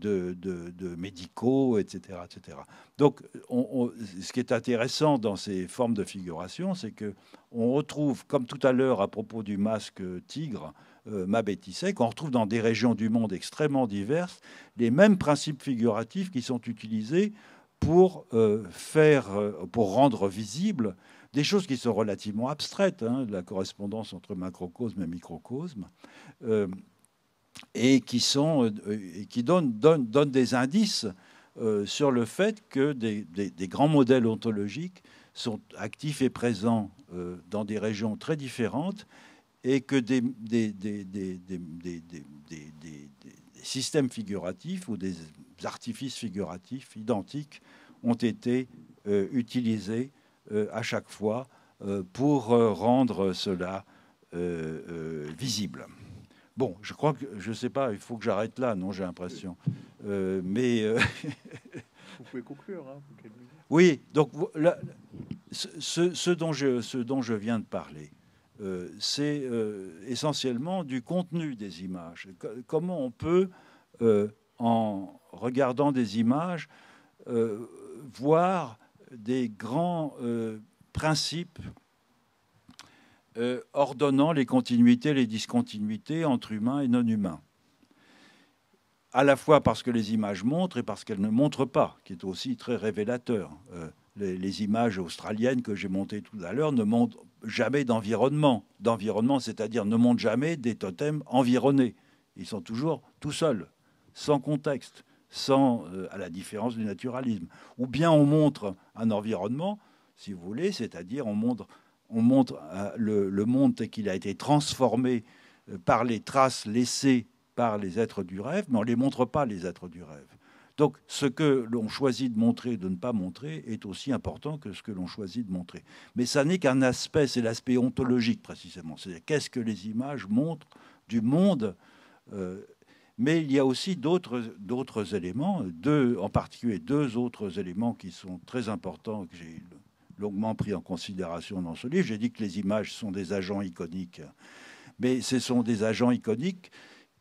A: de, médicaux, etc. etc. Donc, ce qui est intéressant dans ces formes de figuration, c'est que on retrouve, comme tout à l'heure à propos du masque tigre, euh, ma Mabétisek, qu'on retrouve dans des régions du monde extrêmement diverses les mêmes principes figuratifs qui sont utilisés pour euh, faire, euh, pour rendre visibles des choses qui sont relativement abstraites, hein, la correspondance entre macrocosme et microcosme et qui, sont, euh, qui donnent, des indices euh, sur le fait que des, grands modèles ontologiques sont actifs et présents euh, dans des régions très différentes et que des, systèmes figuratifs ou des artifices figuratifs identiques ont été utilisés à chaque fois pour rendre cela visible. Bon, je crois que, je ne sais pas, il faut que j'arrête là, non, j'ai l'impression. Euh, mais. Euh,
C: Vous pouvez conclure. Hein,
A: oui, donc ce, dont je, ce dont je viens de parler, euh, c'est essentiellement du contenu des images. Comment on peut, en regardant des images, voir des grands principes euh, ordonnant les continuités les discontinuités entre humains et non-humains. À la fois parce que les images montrent et parce qu'elles ne montrent pas, qui est aussi très révélateur. Euh, les, images australiennes que j'ai montées tout à l'heure ne montrent jamais d'environnement. D'environnement, c'est-à-dire ne montrent jamais des totems environnés. Ils sont toujours tout seuls, sans contexte, sans, euh, à la différence du naturalisme. Ou bien on montre un environnement, si vous voulez, c'est-à-dire on montre on montre euh, le, monde tel qu'il a été transformé euh, par les traces laissées par les êtres du rêve, mais on ne les montre pas, les êtres du rêve. Donc ce que l'on choisit de montrer et de ne pas montrer est aussi important que ce que l'on choisit de montrer. Mais ça n'est qu'un aspect, c'est l'aspect ontologique précisément. C'est-à-dire qu'est-ce que les images montrent du monde. Euh, mais il y a aussi d'autres éléments, deux, en particulier deux autres éléments qui sont très importants, que j'ai longuement pris en considération dans ce livre. J'ai dit que les images sont des agents iconiques, mais ce sont des agents iconiques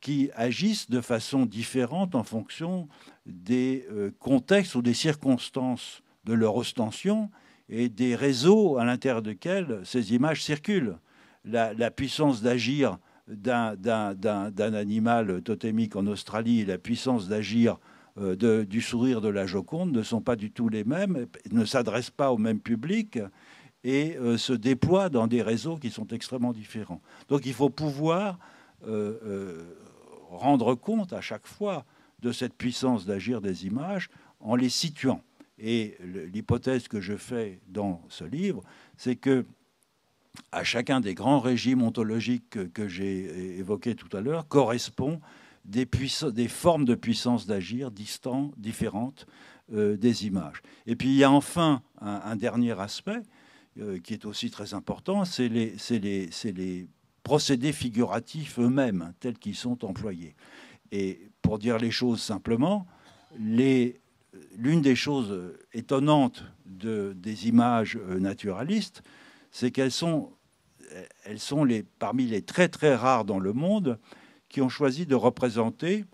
A: qui agissent de façon différente en fonction des euh, contextes ou des circonstances de leur ostension et des réseaux à l'intérieur desquels ces images circulent. La, puissance d'agir d'un animal totémique en Australie la puissance d'agir euh, du sourire de la Joconde ne sont pas du tout les mêmes, ne s'adressent pas au même public et euh, se déploient dans des réseaux qui sont extrêmement différents. Donc il faut pouvoir euh, rendre compte à chaque fois de cette puissance d'agir des images en les situant. Et l'hypothèse que je fais dans ce livre, c'est que à chacun des grands régimes ontologiques que, que j'ai évoqués tout à l'heure correspond des, formes de puissance d'agir distantes, différentes euh, des images. Et puis il y a enfin un, dernier aspect euh, qui est aussi très important, c'est les, procédés figuratifs eux-mêmes, tels qu'ils sont employés. Et pour dire les choses simplement, l'une des choses étonnantes des images euh, naturalistes, c'est qu'elles sont, parmi les très très rares dans le monde qui ont choisi de représenter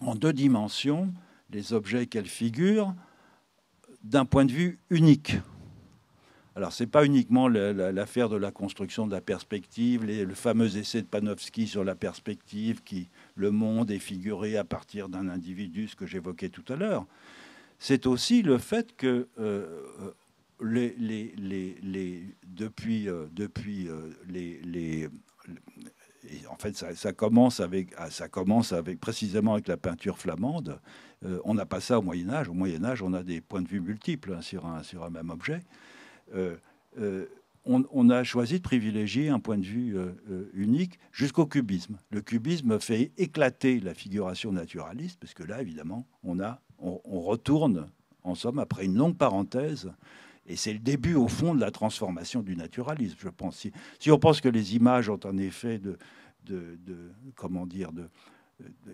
A: en deux dimensions les objets qu'elles figurent d'un point de vue unique. Alors, ce n'est pas uniquement l'affaire de la construction de la perspective, le fameux essai de Panofsky sur la perspective, qui le monde est figuré à partir d'un individu, ce que j'évoquais tout à l'heure. C'est aussi le fait que euh, euh, depuis, euh, depuis les, et en fait, ça, commence avec, ah, ça commence avec précisément avec la peinture flamande. Euh, on n'a pas ça au Moyen Âge. Au Moyen Âge, on a des points de vue multiples hein, sur, un, sur un même objet. Euh, euh, on, a choisi de privilégier un point de vue unique jusqu'au cubisme. Le cubisme fait éclater la figuration naturaliste, parce que là, évidemment, on, a, on, on retourne, en somme, après une longue parenthèse, et c'est le début, au fond, de la transformation du naturalisme, je pense. Si, si on pense que les images ont un effet de, de, comment dire, de,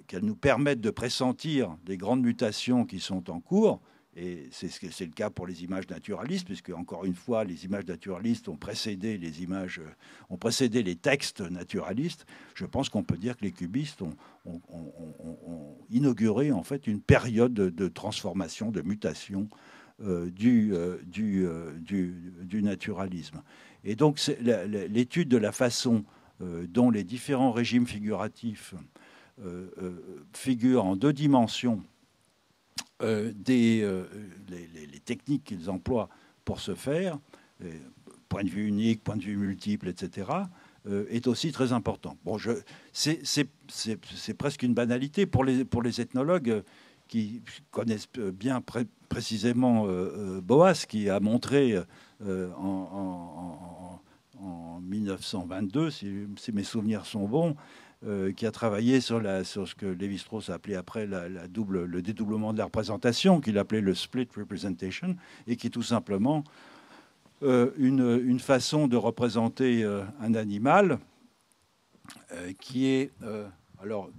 A: qu'elles nous permettent de pressentir des grandes mutations qui sont en cours. Et c'est c'est le cas pour les images naturalistes, puisque encore une fois, les images naturalistes ont précédé les images, euh, ont précédé les textes naturalistes. Je pense qu'on peut dire que les cubistes ont, inauguré en fait une période de, transformation, de mutation euh, du, euh, du, du, naturalisme. Et donc l'étude de la façon euh, dont les différents régimes figuratifs euh, euh, figurent en deux dimensions des, les, techniques qu'ils emploient pour ce faire, point de vue unique, point de vue multiple, etc., est aussi très important. Bon, c'est presque une banalité pour les, pour les ethnologues qui connaissent bien précisément Boas, qui a montré en en 1922, si, mes souvenirs sont bons, euh, qui a travaillé sur, sur ce que Lévi-Strauss appelait après la, double, le dédoublement de la représentation, qu'il appelait le split representation, et qui est tout simplement euh, une, façon de représenter euh, un animal qui est... alors,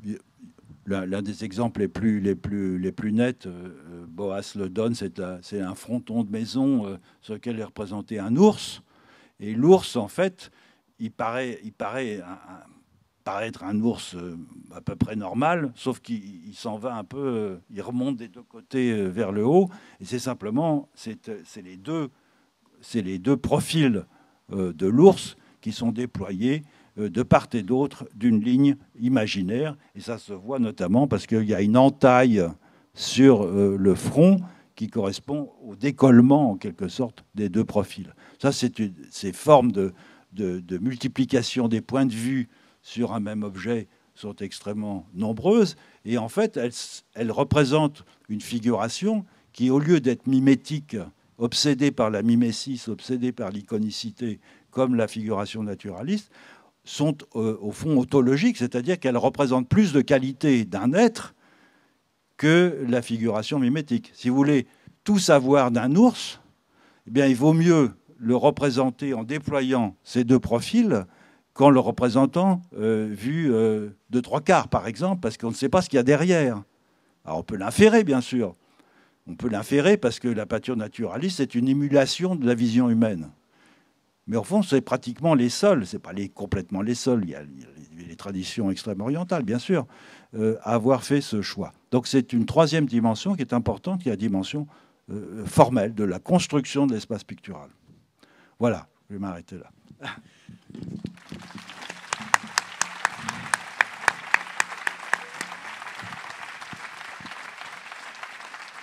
A: l'un des exemples les les plus, les plus nets, Boas le donne, c'est un fronton de maison sur lequel est représenté un ours. Et l'ours, en fait, il paraît, il paraît un, paraître un ours euh, à peu près normal, sauf qu'il s'en va un peu, euh, il remonte des deux côtés euh, vers le haut. Et c'est simplement, c'est les deux, c'est les deux profils de l'ours qui sont déployés de part et d'autre d'une ligne imaginaire. Et ça se voit notamment parce qu'il y a une entaille sur le front qui correspond au décollement, en quelque sorte, des deux profils. Ça, c'est ces formes de, de, multiplication des points de vue sur un même objet sont extrêmement nombreuses, et en fait, elles, elles représentent une figuration qui, au lieu d'être mimétique, obsédée par la mimésis, obsédée par l'iconicité, comme la figuration naturaliste, sont euh, au fond ontologiques, c'est-à-dire qu'elles représentent plus de qualités d'un être que la figuration mimétique. Si vous voulez tout savoir d'un ours, eh bien, il vaut mieux le représenter en déployant ses deux profils qu'en le représentant euh, vu euh, de trois quarts, par exemple, parce qu'on ne sait pas ce qu'il y a derrière. Alors on peut l'inférer, bien sûr. On peut l'inférer parce que la peinture naturaliste est une émulation de la vision humaine. Mais au fond, c'est pratiquement les seuls, ce n'est pas les, complètement les seuls, il y a les, les traditions extrême-orientales, bien sûr, euh, avoir fait ce choix. Donc c'est une troisième dimension qui est importante, qui est la dimension euh, formelle de la construction de l'espace pictural. Voilà, je vais m'arrêter là.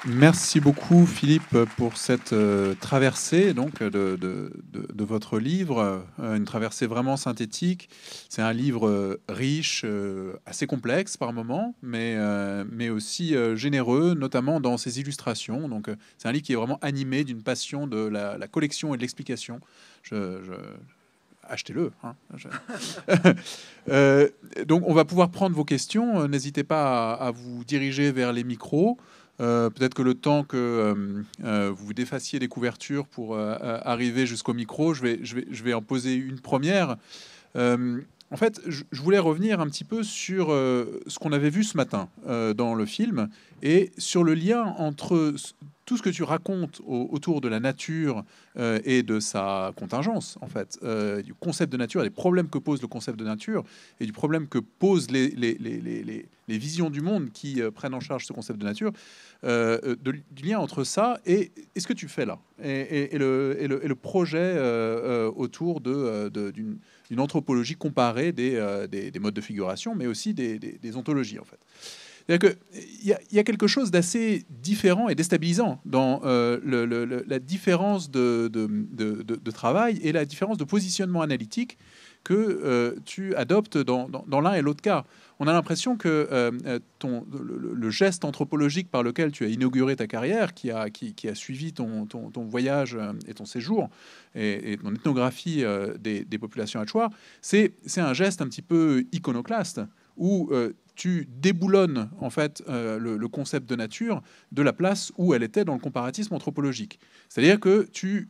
C: Merci beaucoup Philippe pour cette euh, traversée donc de, votre livre, euh, une traversée vraiment synthétique. C'est un livre euh, riche, assez complexe par moments, mais, mais aussi généreux, notamment dans ses illustrations. Donc c'est un livre qui est vraiment animé d'une passion de la, collection et de l'explication. achetez-le. Hein. donc, on va pouvoir prendre vos questions. N'hésitez pas à, vous diriger vers les micros. Euh, peut-être que le temps que euh, euh, vous défassiez les couvertures pour arriver jusqu'au micro, je vais, je vais en poser une première. En fait, je voulais revenir un petit peu sur euh, ce qu'on avait vu ce matin euh, dans le film et sur le lien entre tout ce que tu racontes autour de la nature euh, et de sa contingence, en fait, du concept de nature, les des problèmes que pose le concept de nature et du problème que posent les, les, visions du monde qui prennent en charge ce concept de nature, du lien entre ça et, ce que tu fais là et, le, le, projet autour de, d'une une anthropologie comparée euh, des, modes de figuration, mais aussi des, ontologies, en fait. cest y, a quelque chose d'assez différent et déstabilisant dans euh, la différence de, travail et la différence de positionnement analytique que euh, tu adoptes dans, dans, l'un et l'autre cas. On a l'impression que euh, euh, ton, le, geste anthropologique par lequel tu as inauguré ta carrière, qui a, qui, qui a suivi ton, ton, voyage et ton séjour et, ton ethnographie des, populations populations choix, c'est un geste un petit peu iconoclaste où tu déboulonnes en fait euh, le, concept de nature de la place où elle était dans le comparatisme anthropologique. C'est-à-dire que tu,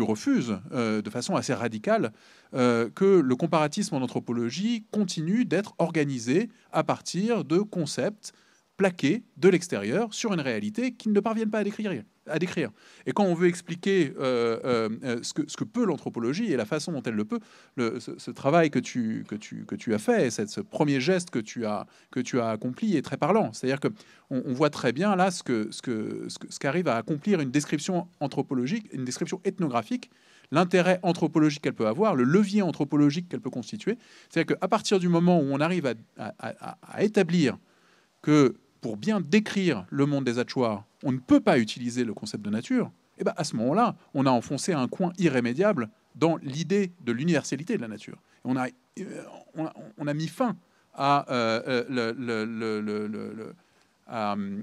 C: refuses euh, de façon assez radicale euh, que le comparatisme en anthropologie continue d'être organisé à partir de concepts plaqués de l'extérieur sur une réalité qu'ils ne parviennent pas à décrire. À décrire. Et quand on veut expliquer euh, euh, euh, ce, que, peut l'anthropologie et la façon dont elle le peut, ce, travail que tu, que tu, as fait, cette, ce premier geste que tu as, que tu as accompli est très parlant. C'est-à-dire qu'on on voit très bien là ce qu'arrive que, ce, qu'arrive à accomplir une description anthropologique, une description ethnographique, l'intérêt anthropologique qu'elle peut avoir, le levier anthropologique qu'elle peut constituer. C'est-à-dire qu'à partir du moment où on arrive à établir que pour bien décrire le monde des Atchoirs, on ne peut pas utiliser le concept de nature, et eh bien, à ce moment-là, on a enfoncé un coin irrémédiable dans l'idée de l'universalité de la nature. Euh, on a, on, mis fin à,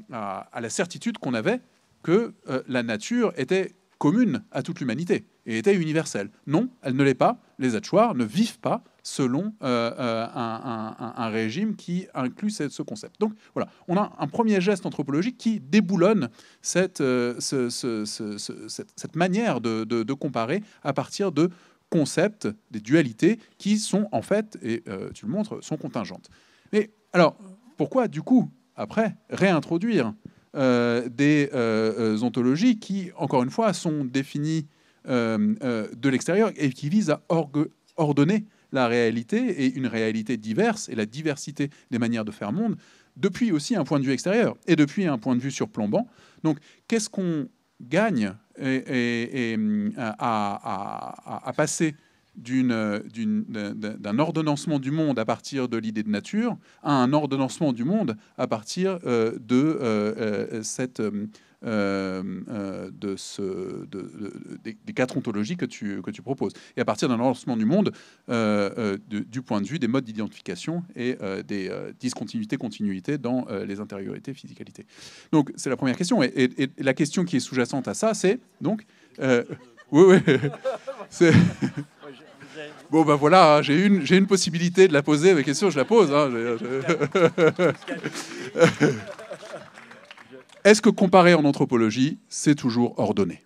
C: la certitude qu'on avait que euh, la nature était commune à toute l'humanité et était universelle. Non, elle ne l'est pas. Les Atchoirs ne vivent pas selon euh, euh, un, régime qui inclut ce, concept. Donc voilà, on a un premier geste anthropologique qui déboulonne cette, euh, cette, manière de, de, comparer à partir de concepts, des dualités qui sont en fait, et tu le montres, sont contingentes. Mais alors, pourquoi du coup, après, réintroduire des ontologies qui, encore une fois, sont définies de l'extérieur et qui visent à ordonner la réalité est une réalité diverse et la diversité des manières de faire monde depuis aussi un point de vue extérieur et depuis un point de vue surplombant. Donc, qu'est-ce qu'on gagne et, hum, à, à, à, passer d'un ordonnancement du monde à partir de l'idée de nature à un ordonnancement du monde à partir euh, de, euh, euh, cette, de, ce, des, quatre ontologies que tu, que tu proposes. Et à partir d'un ordonnancement du monde du point de vue des modes d'identification et des discontinuités, continuités dans les intériorités, physicalités. Donc c'est la première question. Et, la question qui est sous-jacente à ça, c'est donc... oui, oui. Bon, ben voilà, hein, j'ai une, possibilité de la poser, mais question, je la pose. Hein, Est-ce que comparer en anthropologie, c'est toujours
A: ordonné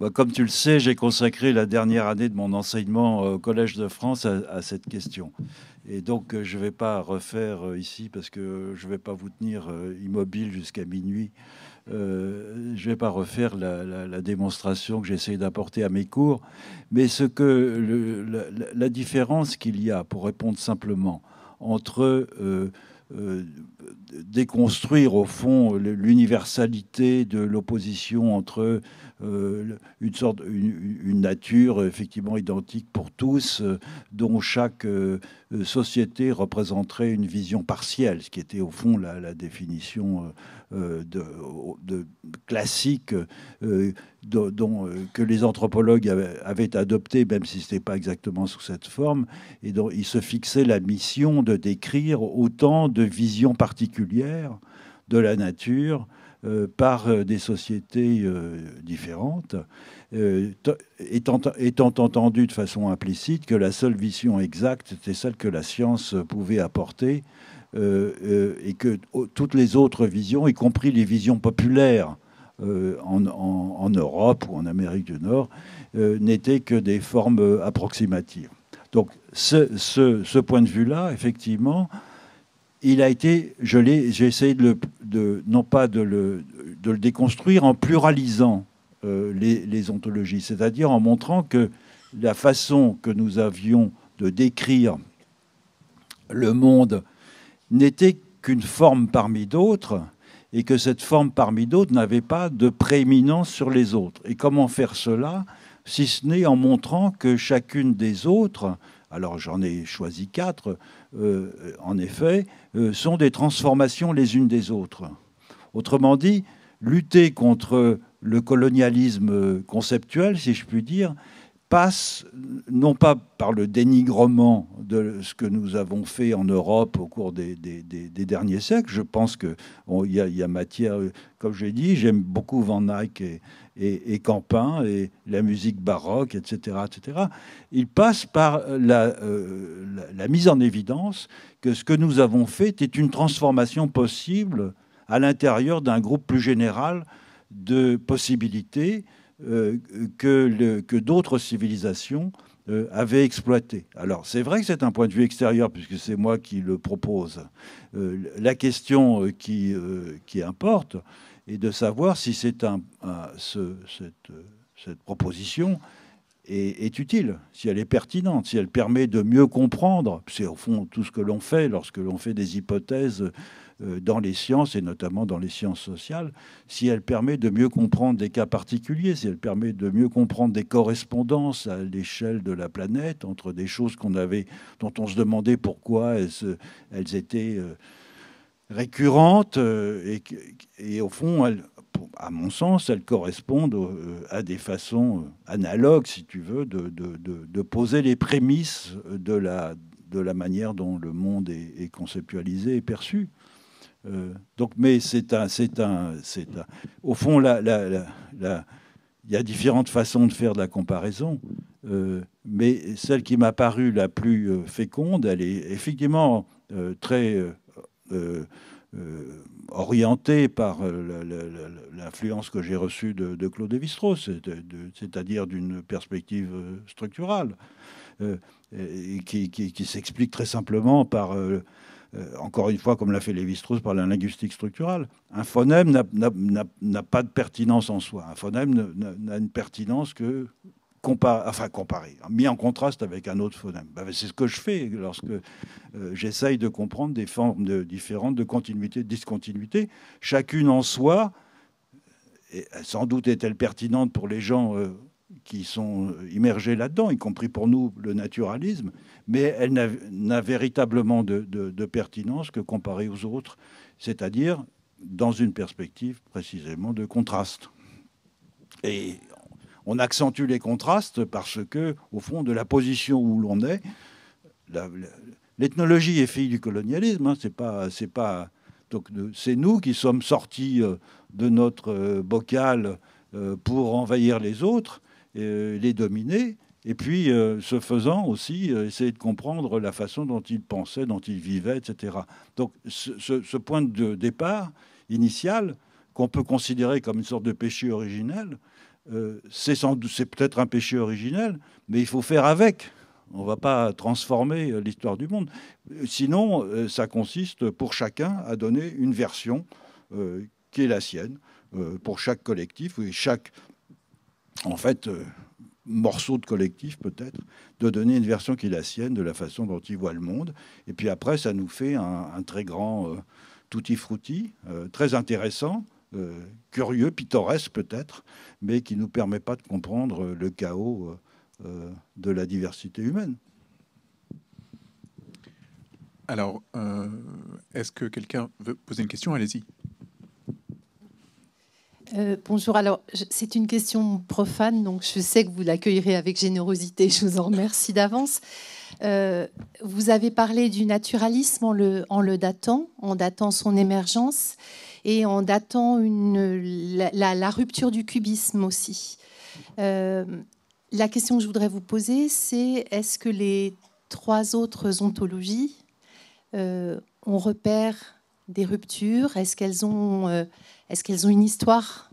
A: bah, Comme tu le sais, j'ai consacré la dernière année de mon enseignement euh, au Collège de France à cette question. Et donc, euh, je ne vais pas refaire euh, ici parce que je ne vais pas vous tenir immobile jusqu'à minuit. Euh, je ne vais pas refaire la, démonstration que j'essaie d'apporter à mes cours, mais ce que le, la, différence qu'il y a, pour répondre simplement, entre euh, euh, déconstruire au fond l'universalité de l'opposition entre euh, une sorte une, nature effectivement identique pour tous euh, dont chaque société représenterait une vision partielle ce qui était au fond la, définition de, classique dont, que les anthropologues avaient, adopté même si ce n'était pas exactement sous cette forme et dont ils se fixaient la mission de décrire autant de vision particulière de la nature euh, par euh, des sociétés euh, différentes, étant, étant, entendu de façon implicite que la seule vision exacte était celle que la science pouvait apporter et que toutes les autres visions, y compris les visions populaires en, Europe ou en Amérique du Nord, n'étaient que des formes approximatives. Donc ce point de vue-là, effectivement, il a été, j'ai essayé de, le, non pas de le, déconstruire en pluralisant euh, les, ontologies, c'est-à-dire en montrant que la façon que nous avions de décrire le monde n'était qu'une forme parmi d'autres et que cette forme parmi d'autres n'avait pas de prééminence sur les autres. Et comment faire cela si ce n'est en montrant que chacune des autres, alors j'en ai choisi quatre, euh, en effet, euh, sont des transformations les unes des autres. Autrement dit, lutter contre le colonialisme conceptuel, si je puis dire, passe non pas par le dénigrement de ce que nous avons fait en Europe au cours des, derniers siècles. Je pense qu'il y, y, a matière, euh, comme j'ai dit, j'aime beaucoup Van Eyck et, et, et, Campin et la musique baroque, etc. etc. Il passe par euh, la, mise en évidence que ce que nous avons fait est une transformation possible à l'intérieur d'un groupe plus général de possibilités euh, que, que d'autres civilisations euh, avaient exploitées. Alors c'est vrai que c'est un point de vue extérieur puisque c'est moi qui le propose. la question qui, qui importe, et de savoir si c'est un, cette, proposition est, utile, si elle est pertinente, si elle permet de mieux comprendre. C'est au fond tout ce que l'on fait lorsque l'on fait des hypothèses euh, dans les sciences et notamment dans les sciences sociales, si elle permet de mieux comprendre des cas particuliers, si elle permet de mieux comprendre des correspondances à l'échelle de la planète entre des choses qu'on avait, dont on se demandait pourquoi elles étaient euh, récurrente euh, et, au fond, à mon sens, elles correspondent euh, à des façons euh, analogues, si tu veux, de, poser les prémices de la, manière dont le monde est, conceptualisé et perçu. donc, mais c'est un, c'est un, c'est Au fond, il y a différentes façons de faire de la comparaison, mais celle qui m'a paru la plus féconde, elle est effectivement très euh, euh, orienté par euh, l'influence que j'ai reçue de, Claude Lévi-Strauss, c'est-à-dire d'une perspective structurale, et qui, s'explique très simplement par, encore une fois, comme l'a fait Lévi-Strauss, par la linguistique structurale. Un phonème n'a pas de pertinence en soi. Un phonème n'a une pertinence que enfin comparé, hein, mis en contraste avec un autre phonème. Ben, c'est ce que je fais lorsque euh, j'essaye de comprendre des formes différentes de continuité, de discontinuité, chacune en soi, euh, euh, sans doute est-elle pertinente pour les gens qui sont immergés là-dedans, y compris pour nous le naturalisme, mais elle n'a véritablement de, de, pertinence que comparée aux autres, c'est-à-dire dans une perspective précisément de contraste. Et on accentue les contrastes parce que, au fond, de la position où l'on est, l'ethnologie est fille du colonialisme. Hein, c'est pas, c'est pas. c'est nous qui sommes sortis euh, de notre euh, bocal euh, pour envahir les autres, et les dominer, et puis, ce faisant aussi, essayer de comprendre la façon dont ils pensaient, dont ils vivaient, etc. Donc, ce point de départ initial qu'on peut considérer comme une sorte de péché originel, euh, c'est, c'est peut-être un péché originel, mais il faut faire avec. On ne va pas transformer euh, l'histoire du monde. Euh, sinon, ça consiste pour chacun à donner une version qui est la sienne, pour chaque collectif, et chaque, en fait, morceau de collectif peut-être, de donner une version qui est la sienne de la façon dont il voit le monde. Et puis après, ça nous fait un, très grand tout tutti-frutti, très intéressant, euh, curieux, pittoresque peut-être, mais qui ne nous permet pas de comprendre euh, le chaos euh, de la diversité humaine.
C: Alors, est-ce que quelqu'un veut poser une question Allez-y.
D: bonjour, alors c'est une question profane, donc je sais que vous l'accueillerez avec générosité, je vous en remercie d'avance. vous avez parlé du naturalisme en le, en le datant, en datant son émergence et en datant une, la, rupture du cubisme aussi. Euh, la question que je voudrais vous poser, c'est est-ce que les trois autres ontologies, euh, ont on repère des ruptures Est-ce qu'elles ont, euh, ont une histoire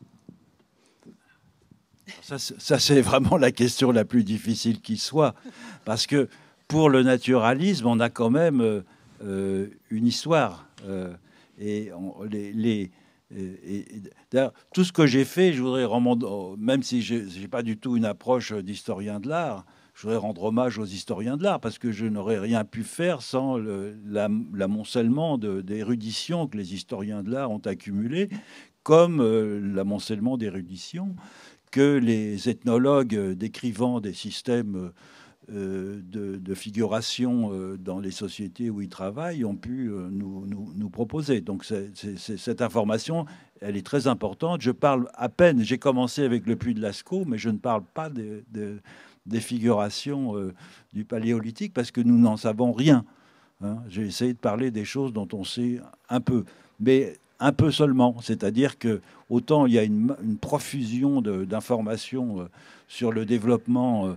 A: ça, c'est vraiment la question la plus difficile qui soit, parce que pour le naturalisme, on a quand même une histoire. Euh, et, les, euh, et, tout ce que j'ai fait, je voudrais rendre, oh, même si je n'ai pas du tout une approche d'historien de l'art, je voudrais rendre hommage aux historiens de l'art, parce que je n'aurais rien pu faire sans l'amoncellement d'érudition que les historiens de l'art ont accumulé, comme euh, l'amoncellement d'érudition que les ethnologues euh, décrivant des systèmes euh, de, figuration euh, dans les sociétés où ils travaillent ont pu euh, nous, proposer. Donc c'est cette information, elle est très importante. Je parle à peine, j'ai commencé avec le puits de Lascaux, mais je ne parle pas de, des figurations du paléolithique parce que nous n'en savons rien. Hein. j'ai essayé de parler des choses dont on sait un peu. Mais un peu seulement. C'est-à-dire que autant il y a une, profusion d'informations sur le développement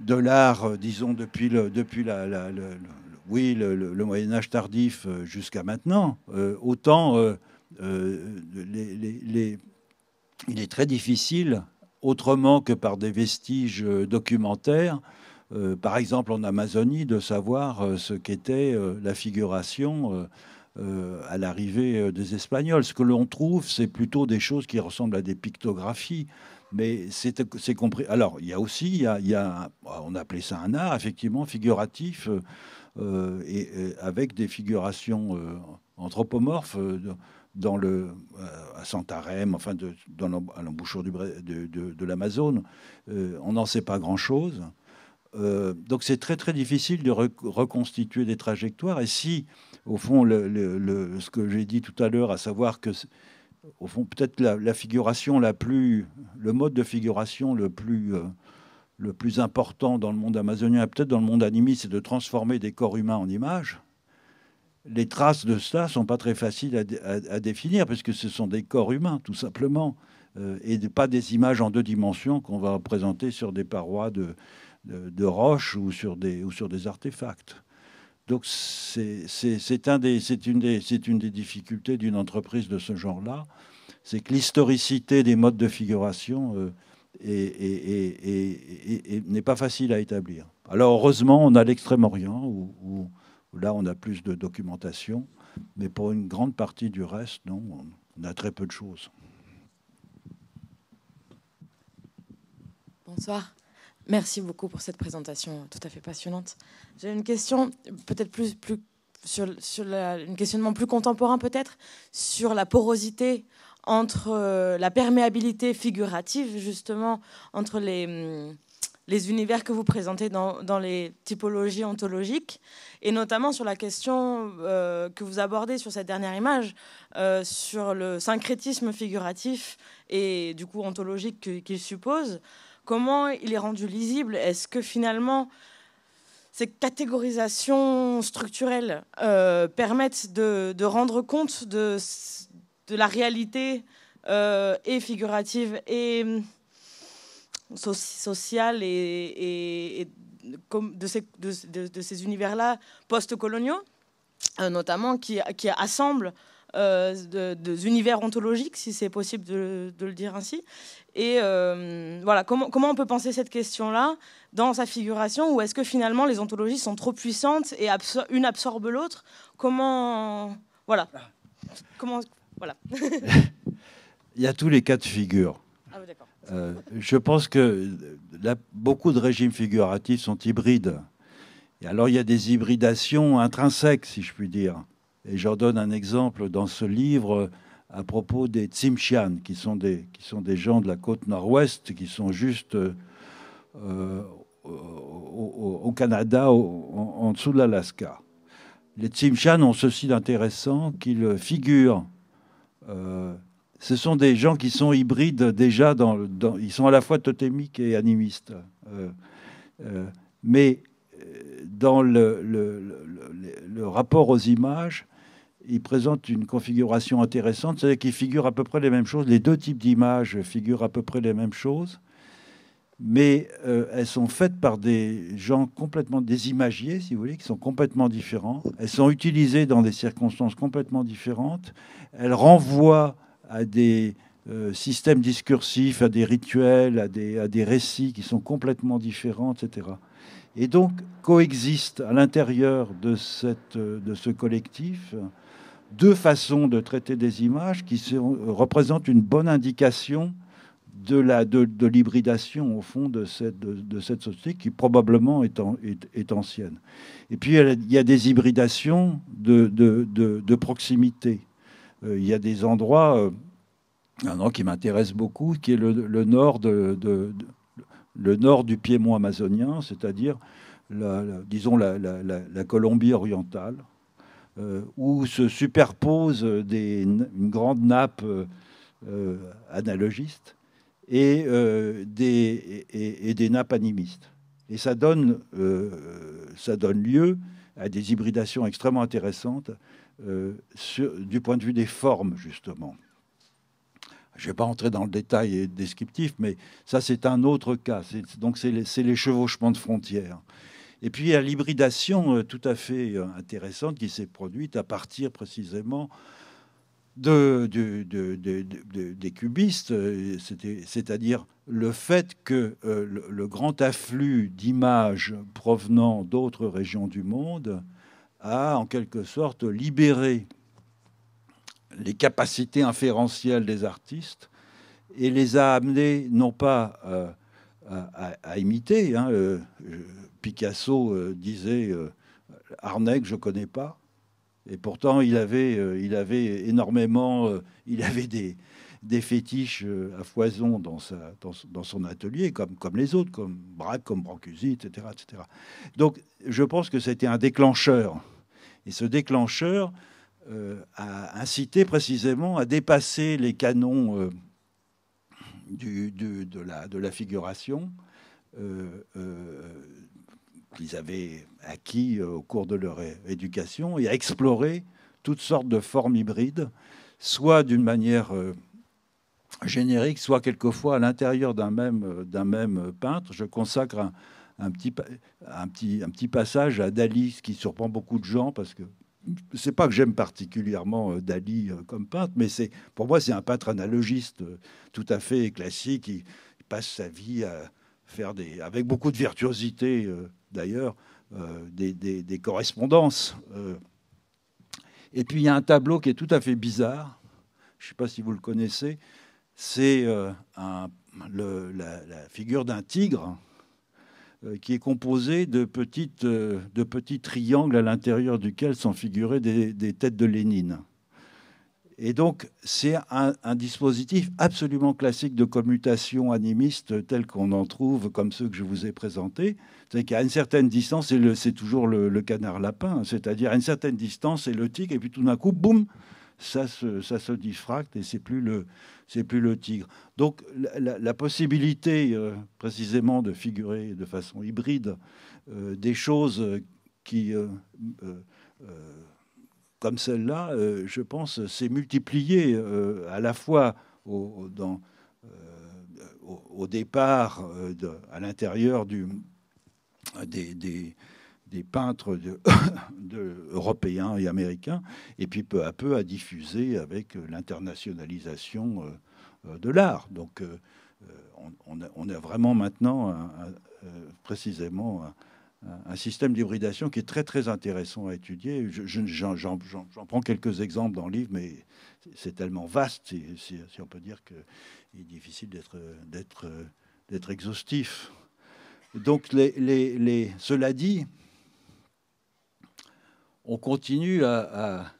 A: de l'art, euh, disons, depuis le, depuis la, oui, le, Moyen Âge tardif euh, jusqu'à maintenant, euh, autant il est très difficile, autrement que par des vestiges documentaires, par exemple en Amazonie, de savoir ce qu'était la figuration. à l'arrivée des Espagnols. Ce que l'on trouve, c'est plutôt des choses qui ressemblent à des pictographies, mais c'est compris. Alors, il y a aussi, il y a, bah, on appelait ça un art, effectivement, figuratif, euh, euh, et, euh, avec des figurations anthropomorphes dans le, à Santarem, enfin, de, dans l'embouchure de, de, l'Amazone. on n'en sait pas grand-chose. donc, c'est très, très difficile de reconstituer des trajectoires. Et si, au fond, ce que j'ai dit tout à l'heure, à savoir que au fond, peut-être la, figuration la plus, le mode de figuration le plus, euh, le plus important dans le monde amazonien, peut-être dans le monde animiste, c'est de transformer des corps humains en images. Les traces de cela sont pas très faciles à, définir, parce que définir, puisque ce sont des corps humains, tout simplement, euh, et pas des images en deux dimensions qu'on va représenter sur des parois de, de, roches ou ou sur des artefacts. Donc c'est un une, une, des difficultés d'une entreprise de ce genre-là, c'est que l'historicité des modes de figuration euh, n'est pas facile à établir. Alors heureusement, on a l'Extrême-Orient, où, là on a plus de documentation, mais pour une grande partie du reste, non, on a très peu de choses.
D: Bonsoir. Merci beaucoup pour cette présentation tout à fait passionnante. J'ai une question peut-être plus, sur, sur un questionnement plus contemporain peut-être sur la porosité entre euh, la perméabilité figurative justement entre les hum, les univers que vous présentez dans, dans, les typologies ontologiques, et notamment sur la question euh, que vous abordez sur cette dernière image, euh, sur le syncrétisme figuratif et du coup ontologique qu'il suppose. Comment il est rendu lisible Est-ce que finalement ces catégorisations structurelles euh, permettent de, rendre compte de, la réalité euh, et figurative et hum, sociale et, de ces, univers-là post-coloniaux, euh, notamment, qui, qui assemblent euh, des univers ontologiques, si c'est possible de, le dire ainsi. Et euh, voilà, comment, comment on peut penser cette question-là dans sa figuration Ou est-ce que finalement les ontologies sont trop puissantes et une absorbe l'autre Comment. Voilà. Ah. Comment. Voilà.
A: Il y a tous les cas de figure. Ah euh, je pense que beaucoup de régimes figuratifs sont hybrides. Et alors il y a des hybridations intrinsèques, si je puis dire. Et j'en donne un exemple dans ce livre euh, à propos des Tsimshian, qui sont des, qui sont des gens de la côte nord-ouest, qui sont juste euh, euh, au, Canada, en, dessous de l'Alaska. Les Tsimshian ont ceci d'intéressant qu'ils figurent. ce sont des gens qui sont hybrides déjà, dans, ils sont à la fois totémiques et animistes. mais dans le rapport aux images, il présente une configuration intéressante, c'est-à-dire qu'il figure à peu près les mêmes choses, les deux types d'images figurent à peu près les mêmes choses, mais euh, elles sont faites par des gens complètement, des si vous voulez, qui sont complètement différents. Elles sont utilisées dans des circonstances complètement différentes. Elles renvoient à des euh, systèmes discursifs, à des rituels, à des, récits qui sont complètement différents, etc et donc coexistent à l'intérieur de ce collectif deux façons de traiter des images qui euh, représentent une bonne indication de, de, l'hybridation, au fond, de cette, de, cette société qui probablement est, est, ancienne. Et puis, il y a des hybridations de, proximité. Euh, il y a des endroits, euh, un qui m'intéresse beaucoup, qui est le, le nord, de, le nord du Piémont amazonien, c'est-à-dire, la, la, la Colombie orientale, euh, où se superposent des, une grande nappe euh, euh, analogiste et, des, et, des nappes animistes. Et ça donne, ça donne lieu à des hybridations extrêmement intéressantes du point de vue des formes, justement. Je ne vais pas entrer dans le détail descriptif, mais ça, c'est un autre cas. Donc, c'est les, chevauchements de frontières. Et puis il y a l'hybridation euh, tout à fait euh, intéressante qui s'est produite à partir précisément de, des cubistes, euh, c'est-à-dire le fait que le, grand afflux d'images provenant d'autres régions du monde a en quelque sorte libéré les capacités inférentielles des artistes et les a amenés non pas à, imiter, hein, Picasso euh, disait euh, Arnec, je connais pas. Et pourtant, il avait, euh, il avait énormément, il avait des, des fétiches à foison dans, sa, dans, son atelier, comme, comme les autres, comme Braque, comme Brancusi, etc., etc. Donc, je pense que c'était un déclencheur. Et ce déclencheur a incité précisément à dépasser les canons du, de, la, figuration qu'ils avaient acquis euh, au cours de leur éducation et à explorer toutes sortes de formes hybrides, soit d'une manière euh, générique, soit quelquefois à l'intérieur d'un même, euh, même peintre. Je consacre un, un, petit, un, petit, un petit passage à Dali, ce qui surprend beaucoup de gens parce que c'est pas que j'aime particulièrement Dali comme peintre, mais c'est pour moi c'est un peintre analogiste tout à fait classique. Il, passe sa vie à, faire des, avec beaucoup de virtuosité euh, d'ailleurs, euh, des, correspondances. Euh. Et puis il y a un tableau qui est tout à fait bizarre, je ne sais pas si vous le connaissez, c'est la, figure d'un tigre qui est composé de, petites, de petits triangles à l'intérieur duquel sont figurées des têtes de Lénine. Et donc, c'est un, dispositif absolument classique de commutation animiste tel qu'on en trouve, comme ceux que je vous ai présentés. C'est qu'à une certaine distance, c'est toujours le, canard lapin, hein. c'est-à-dire à une certaine distance, c'est le tigre, et puis tout d'un coup, boum, ça se, ça se diffracte et c'est plus le, c'est plus le tigre. Donc la, possibilité euh, précisément de figurer de façon hybride euh, des choses qui euh, comme celle-là, euh, je pense, s'est multipliée euh, à la fois au, euh, départ, à l'intérieur des, peintres européens et américains, et puis peu à peu à diffuser avec l'internationalisation de l'art. Donc on, on, a, vraiment maintenant précisément un système d'hybridation qui est très très intéressant à étudier. J'en prends quelques exemples dans le livre, mais c'est tellement vaste, si, on peut dire qu'il est difficile d'être exhaustif. Donc, cela dit, on continue à...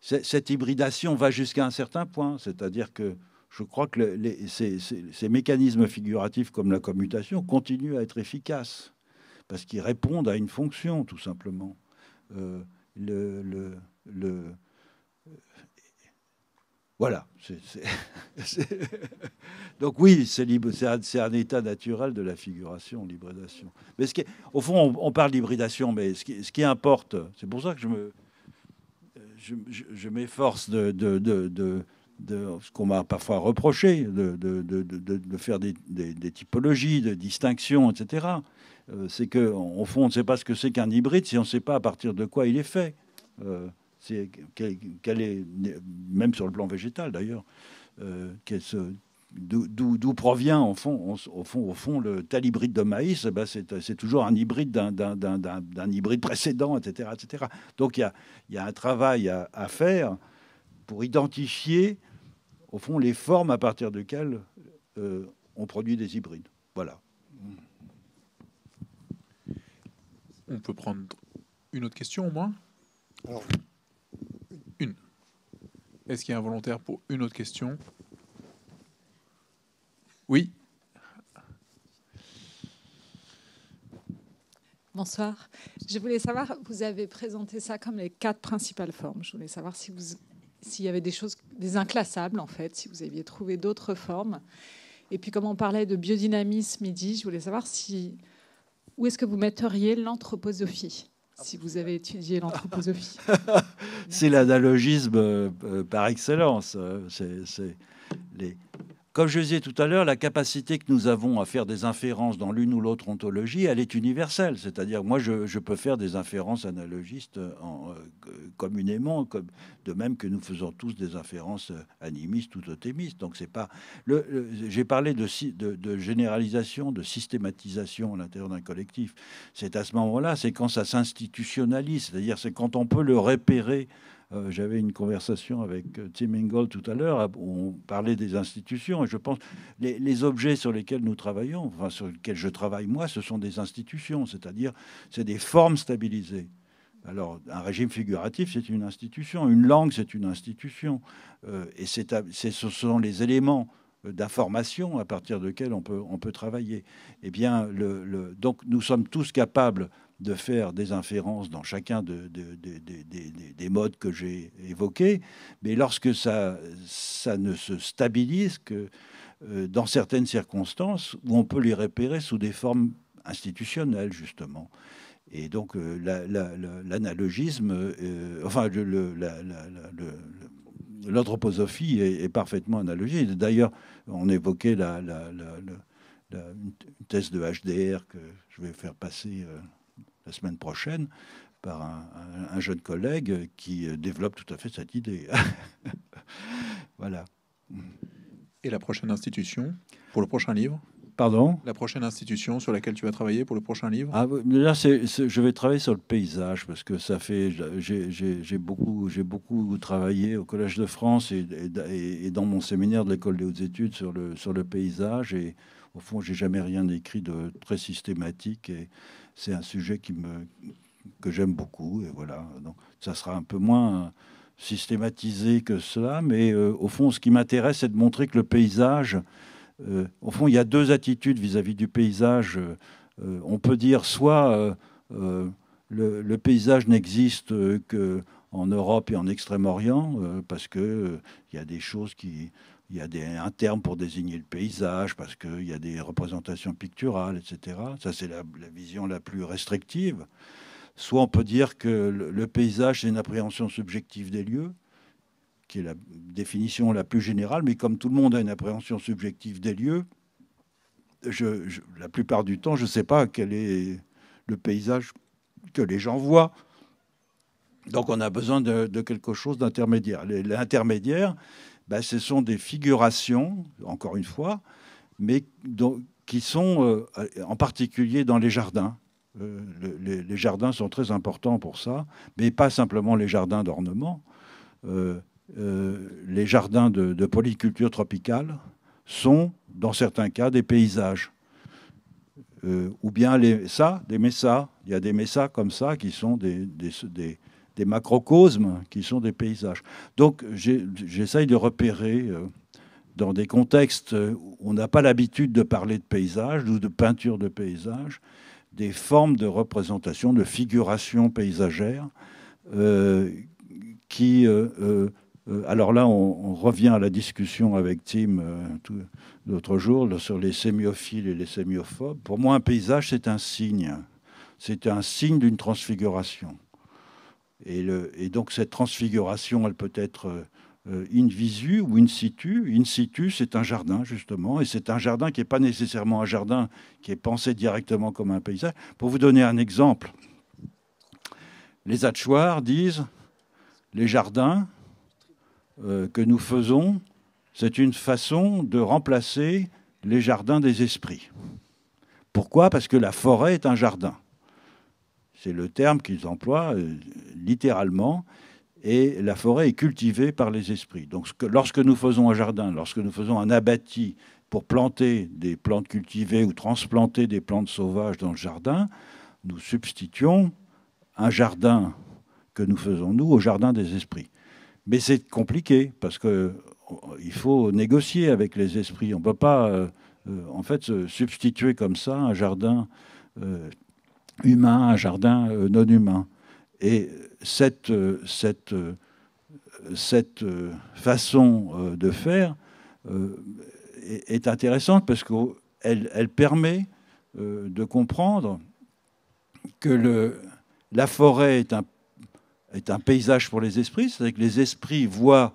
A: cette hybridation va jusqu'à un certain point, c'est-à-dire que je crois que ces mécanismes figuratifs comme la commutation continuent à être efficaces parce qu'ils répondent à une fonction, tout simplement. Euh, euh, voilà. Donc oui, c'est un, état naturel de la figuration, l'hybridation. Mais au fond, on, parle d'hybridation, mais ce qui, importe, c'est pour ça que je m'efforce de, ce qu'on m'a parfois reproché, de, faire des, des, des, typologies, de distinctions, etc. Euh, c'est que, au fond, on ne sait pas ce que c'est qu'un hybride si on ne sait pas à partir de quoi il est fait. Euh, c'est est, même sur le plan végétal d'ailleurs, euh, d'où provient au fond, au fond, au fond le tel hybride de maïs eh ben, c'est toujours un hybride d'un hybride précédent, etc., etc. Donc il y a, un travail à, faire pour identifier au fond les formes à partir desquelles on produit des hybrides. Voilà.
C: On peut prendre une autre question au moins Une. Est-ce qu'il y a un volontaire pour une autre question
B: Oui.
D: Bonsoir. Je voulais savoir, vous avez présenté ça comme les quatre principales formes. Je voulais savoir si vous, s'il y avait des choses, des inclassables en fait, si vous aviez trouvé d'autres formes. Et puis, comme on parlait de biodynamisme midi, je voulais savoir si où est-ce que vous metteriez l'anthroposophie si vous avez étudié l'anthroposophie
A: C'est l'analogisme euh, par excellence. Euh, c'est les, comme je disais tout à l'heure, la capacité que nous avons à faire des inférences dans l'une ou l'autre ontologie, elle est universelle. C'est-à-dire, moi, je, peux faire des inférences analogistes euh, communément, de même que nous faisons tous des inférences euh, animistes ou totémistes. Donc, c'est pas. j'ai parlé de, de, généralisation, de systématisation à l'intérieur d'un collectif. C'est à ce moment-là, c'est quand ça s'institutionnalise, c'est-à-dire, c'est quand on peut le repérer euh, j'avais une conversation avec euh, Tim Engel tout à l'heure où on parlait des institutions. Et je pense les, les objets sur lesquels nous travaillons, enfin sur lesquels je travaille moi, ce sont des institutions, c'est-à-dire c'est des formes stabilisées. Alors, un régime figuratif, c'est une institution. Une langue, c'est une institution. Euh, et ce sont les éléments d'information à partir desquels on peut, on peut travailler. Eh bien, le, donc, nous sommes tous capables de faire des inférences dans chacun de, des modes que j'ai évoqués, mais lorsque ça, ça ne se stabilise que euh, dans certaines circonstances où on peut les repérer sous des formes institutionnelles, justement. Et donc l'analogisme, enfin l'anthroposophie est, parfaitement analogique. D'ailleurs, on évoquait la, une thèse de HDR que je vais faire passer. Euh, la semaine prochaine par un, jeune collègue qui euh, développe tout à fait cette idée. voilà. Et la prochaine institution pour le prochain livre Pardon
C: La prochaine institution sur laquelle tu vas travailler pour le prochain livre ah,
A: Là, je vais travailler sur le paysage parce que ça fait. J'ai beaucoup, beaucoup travaillé au Collège de France et, et, et dans mon séminaire de l'École des hautes études sur le, sur le paysage. Et au fond, j'ai jamais rien écrit de très systématique. Et c'est un sujet que j'aime beaucoup. Et voilà, donc ça sera un peu moins systématisé que cela, mais euh, au fond, ce qui m'intéresse, c'est de montrer que le paysage, euh, au fond, il y a deux attitudes vis-à-vis du paysage. Euh, on peut dire soit le, paysage n'existe que en Europe et en Extrême-Orient, parce qu'il il y a des choses qui, il y a des, un terme pour désigner le paysage, parce qu'il y a des représentations picturales, etc. Ça, c'est la, vision la plus restrictive. Soit on peut dire que le, paysage, c'est une appréhension subjective des lieux, qui est la définition la plus générale, mais comme tout le monde a une appréhension subjective des lieux, je, la plupart du temps, je ne sais pas quel est le paysage que les gens voient. Donc on a besoin de, de quelque chose d'intermédiaire. L'intermédiaire, ben, ce sont des figurations, encore une fois, mais qui sont euh, en particulier dans les jardins. Euh, les, jardins sont très importants pour ça, mais pas simplement les jardins d'ornement. Euh, les jardins de, polyculture tropicale sont, dans certains cas, des paysages. ou bien les, ça, des messas. Il y a des messas comme ça qui sont des des macrocosmes qui sont des paysages. Donc j'essaye de repérer euh, dans des contextes où on n'a pas l'habitude de parler de paysages ou de peinture de paysage, des formes de représentation, de figuration paysagère, euh, qui... Euh, alors là, on, on, revient à la discussion avec Tim l'autre jour sur les sémiophiles et les sémiophobes. Pour moi, un paysage, c'est un signe. C'est un signe d'une transfiguration. Et, donc cette transfiguration, elle peut être euh, in visu ou in situ. In situ, c'est un jardin, justement, et c'est un jardin qui n'est pas nécessairement un jardin qui est pensé directement comme un paysage. Pour vous donner un exemple, les Hachoirs disent les jardins euh, que nous faisons, c'est une façon de remplacer les jardins des esprits. Pourquoi Parce que la forêt est un jardin. C'est le terme qu'ils emploient euh, littéralement. Et la forêt est cultivée par les esprits. Donc, lorsque nous faisons un jardin, lorsque nous faisons un abati pour planter des plantes cultivées ou transplanter des plantes sauvages dans le jardin, nous substituons un jardin que nous faisons nous au jardin des esprits. Mais c'est compliqué parce qu'il euh, faut négocier avec les esprits. On ne peut pas, euh, en fait, se substituer comme ça un jardin humain un jardin euh, non humain. Et cette, euh, cette, euh, cette façon de faire est intéressante parce qu'elle elle permet de comprendre que le, la forêt est un, est un paysage pour les esprits, c'est-à-dire que les esprits voient,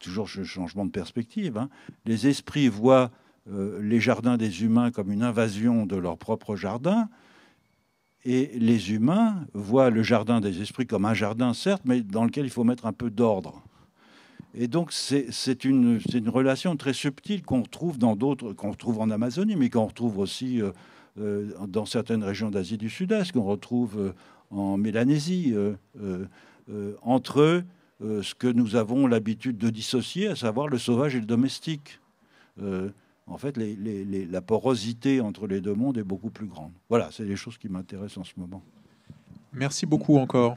A: toujours ce changement de perspective, hein, les esprits voient les jardins des humains comme une invasion de leur propre jardin, et les humains voient le jardin des esprits comme un jardin, certes, mais dans lequel il faut mettre un peu d'ordre. Et donc, c'est une, relation très subtile qu'on trouve dans d'autres, qu'on retrouve en Amazonie, mais qu'on retrouve aussi euh, euh, dans certaines régions d'Asie du Sud-Est, qu'on retrouve euh, en Mélanésie, entre ce que nous avons l'habitude de dissocier, à savoir le sauvage et le domestique en fait, la porosité entre les deux mondes est beaucoup plus grande. Voilà, c'est les choses qui m'intéressent en ce moment.
C: Merci beaucoup encore.